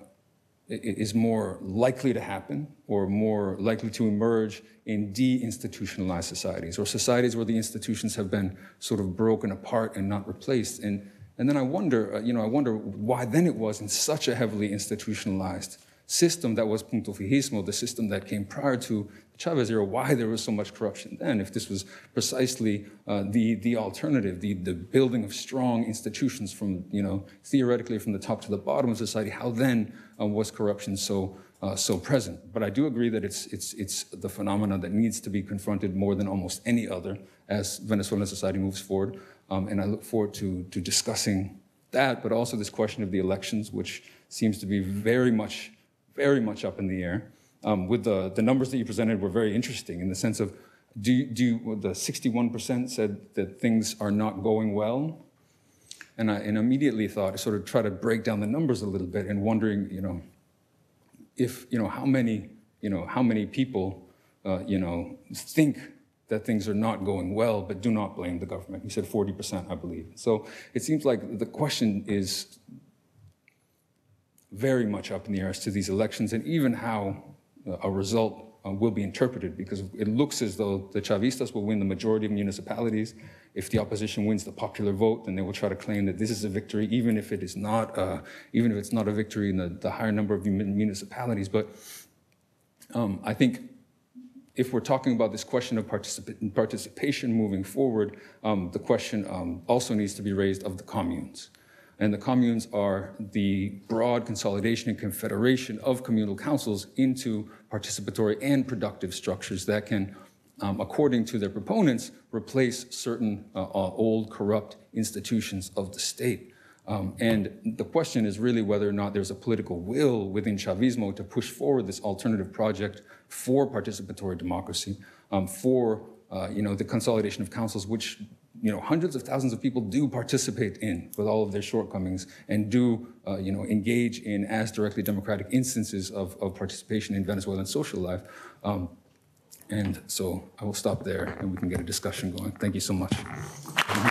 is more likely to happen or more likely to emerge in deinstitutionalized societies or societies where the institutions have been sort of broken apart and not replaced. And, and then I wonder, uh, you know, I wonder why then it was in such a heavily institutionalized system that was Punto Fijismo, the system that came prior to the Chavez era, why there was so much corruption then, if this was precisely uh, the, the alternative, the, the building of strong institutions from, you know, theoretically from the top to the bottom of society, how then um, was corruption so, uh, so present? But I do agree that it's, it's, it's the phenomena that needs to be confronted more than almost any other as Venezuelan society moves forward. Um, and I look forward to, to discussing that, but also this question of the elections, which seems to be very much very much up in the air. Um, with the, the numbers that you presented were very interesting in the sense of do, do the 61% said that things are not going well. And I and immediately thought, to sort of try to break down the numbers a little bit and wondering, you know, if, you know, how many, you know, how many people, uh, you know, think that things are not going well, but do not blame the government. You said 40%, I believe. So it seems like the question is very much up in the air as to these elections and even how uh, a result uh, will be interpreted because it looks as though the Chavistas will win the majority of municipalities. If the opposition wins the popular vote, then they will try to claim that this is a victory, even if it is not, a, uh, even if it's not a victory in the, the higher number of municipalities. But um, I think if we're talking about this question of particip participation moving forward, um, the question um, also needs to be raised of the communes. And the communes are the broad consolidation and confederation of communal councils into participatory and productive structures that can, um, according to their proponents, replace certain uh, uh, old corrupt institutions of the state. Um, and the question is really whether or not there's a political will within Chavismo to push forward this alternative project for participatory democracy, um, for uh, you know, the consolidation of councils, which you know, hundreds of thousands of people do participate in with all of their shortcomings and do, uh, you know, engage in as directly democratic instances of, of participation in Venezuelan social life. Um, and so I will stop there and we can get a discussion going. Thank you so much.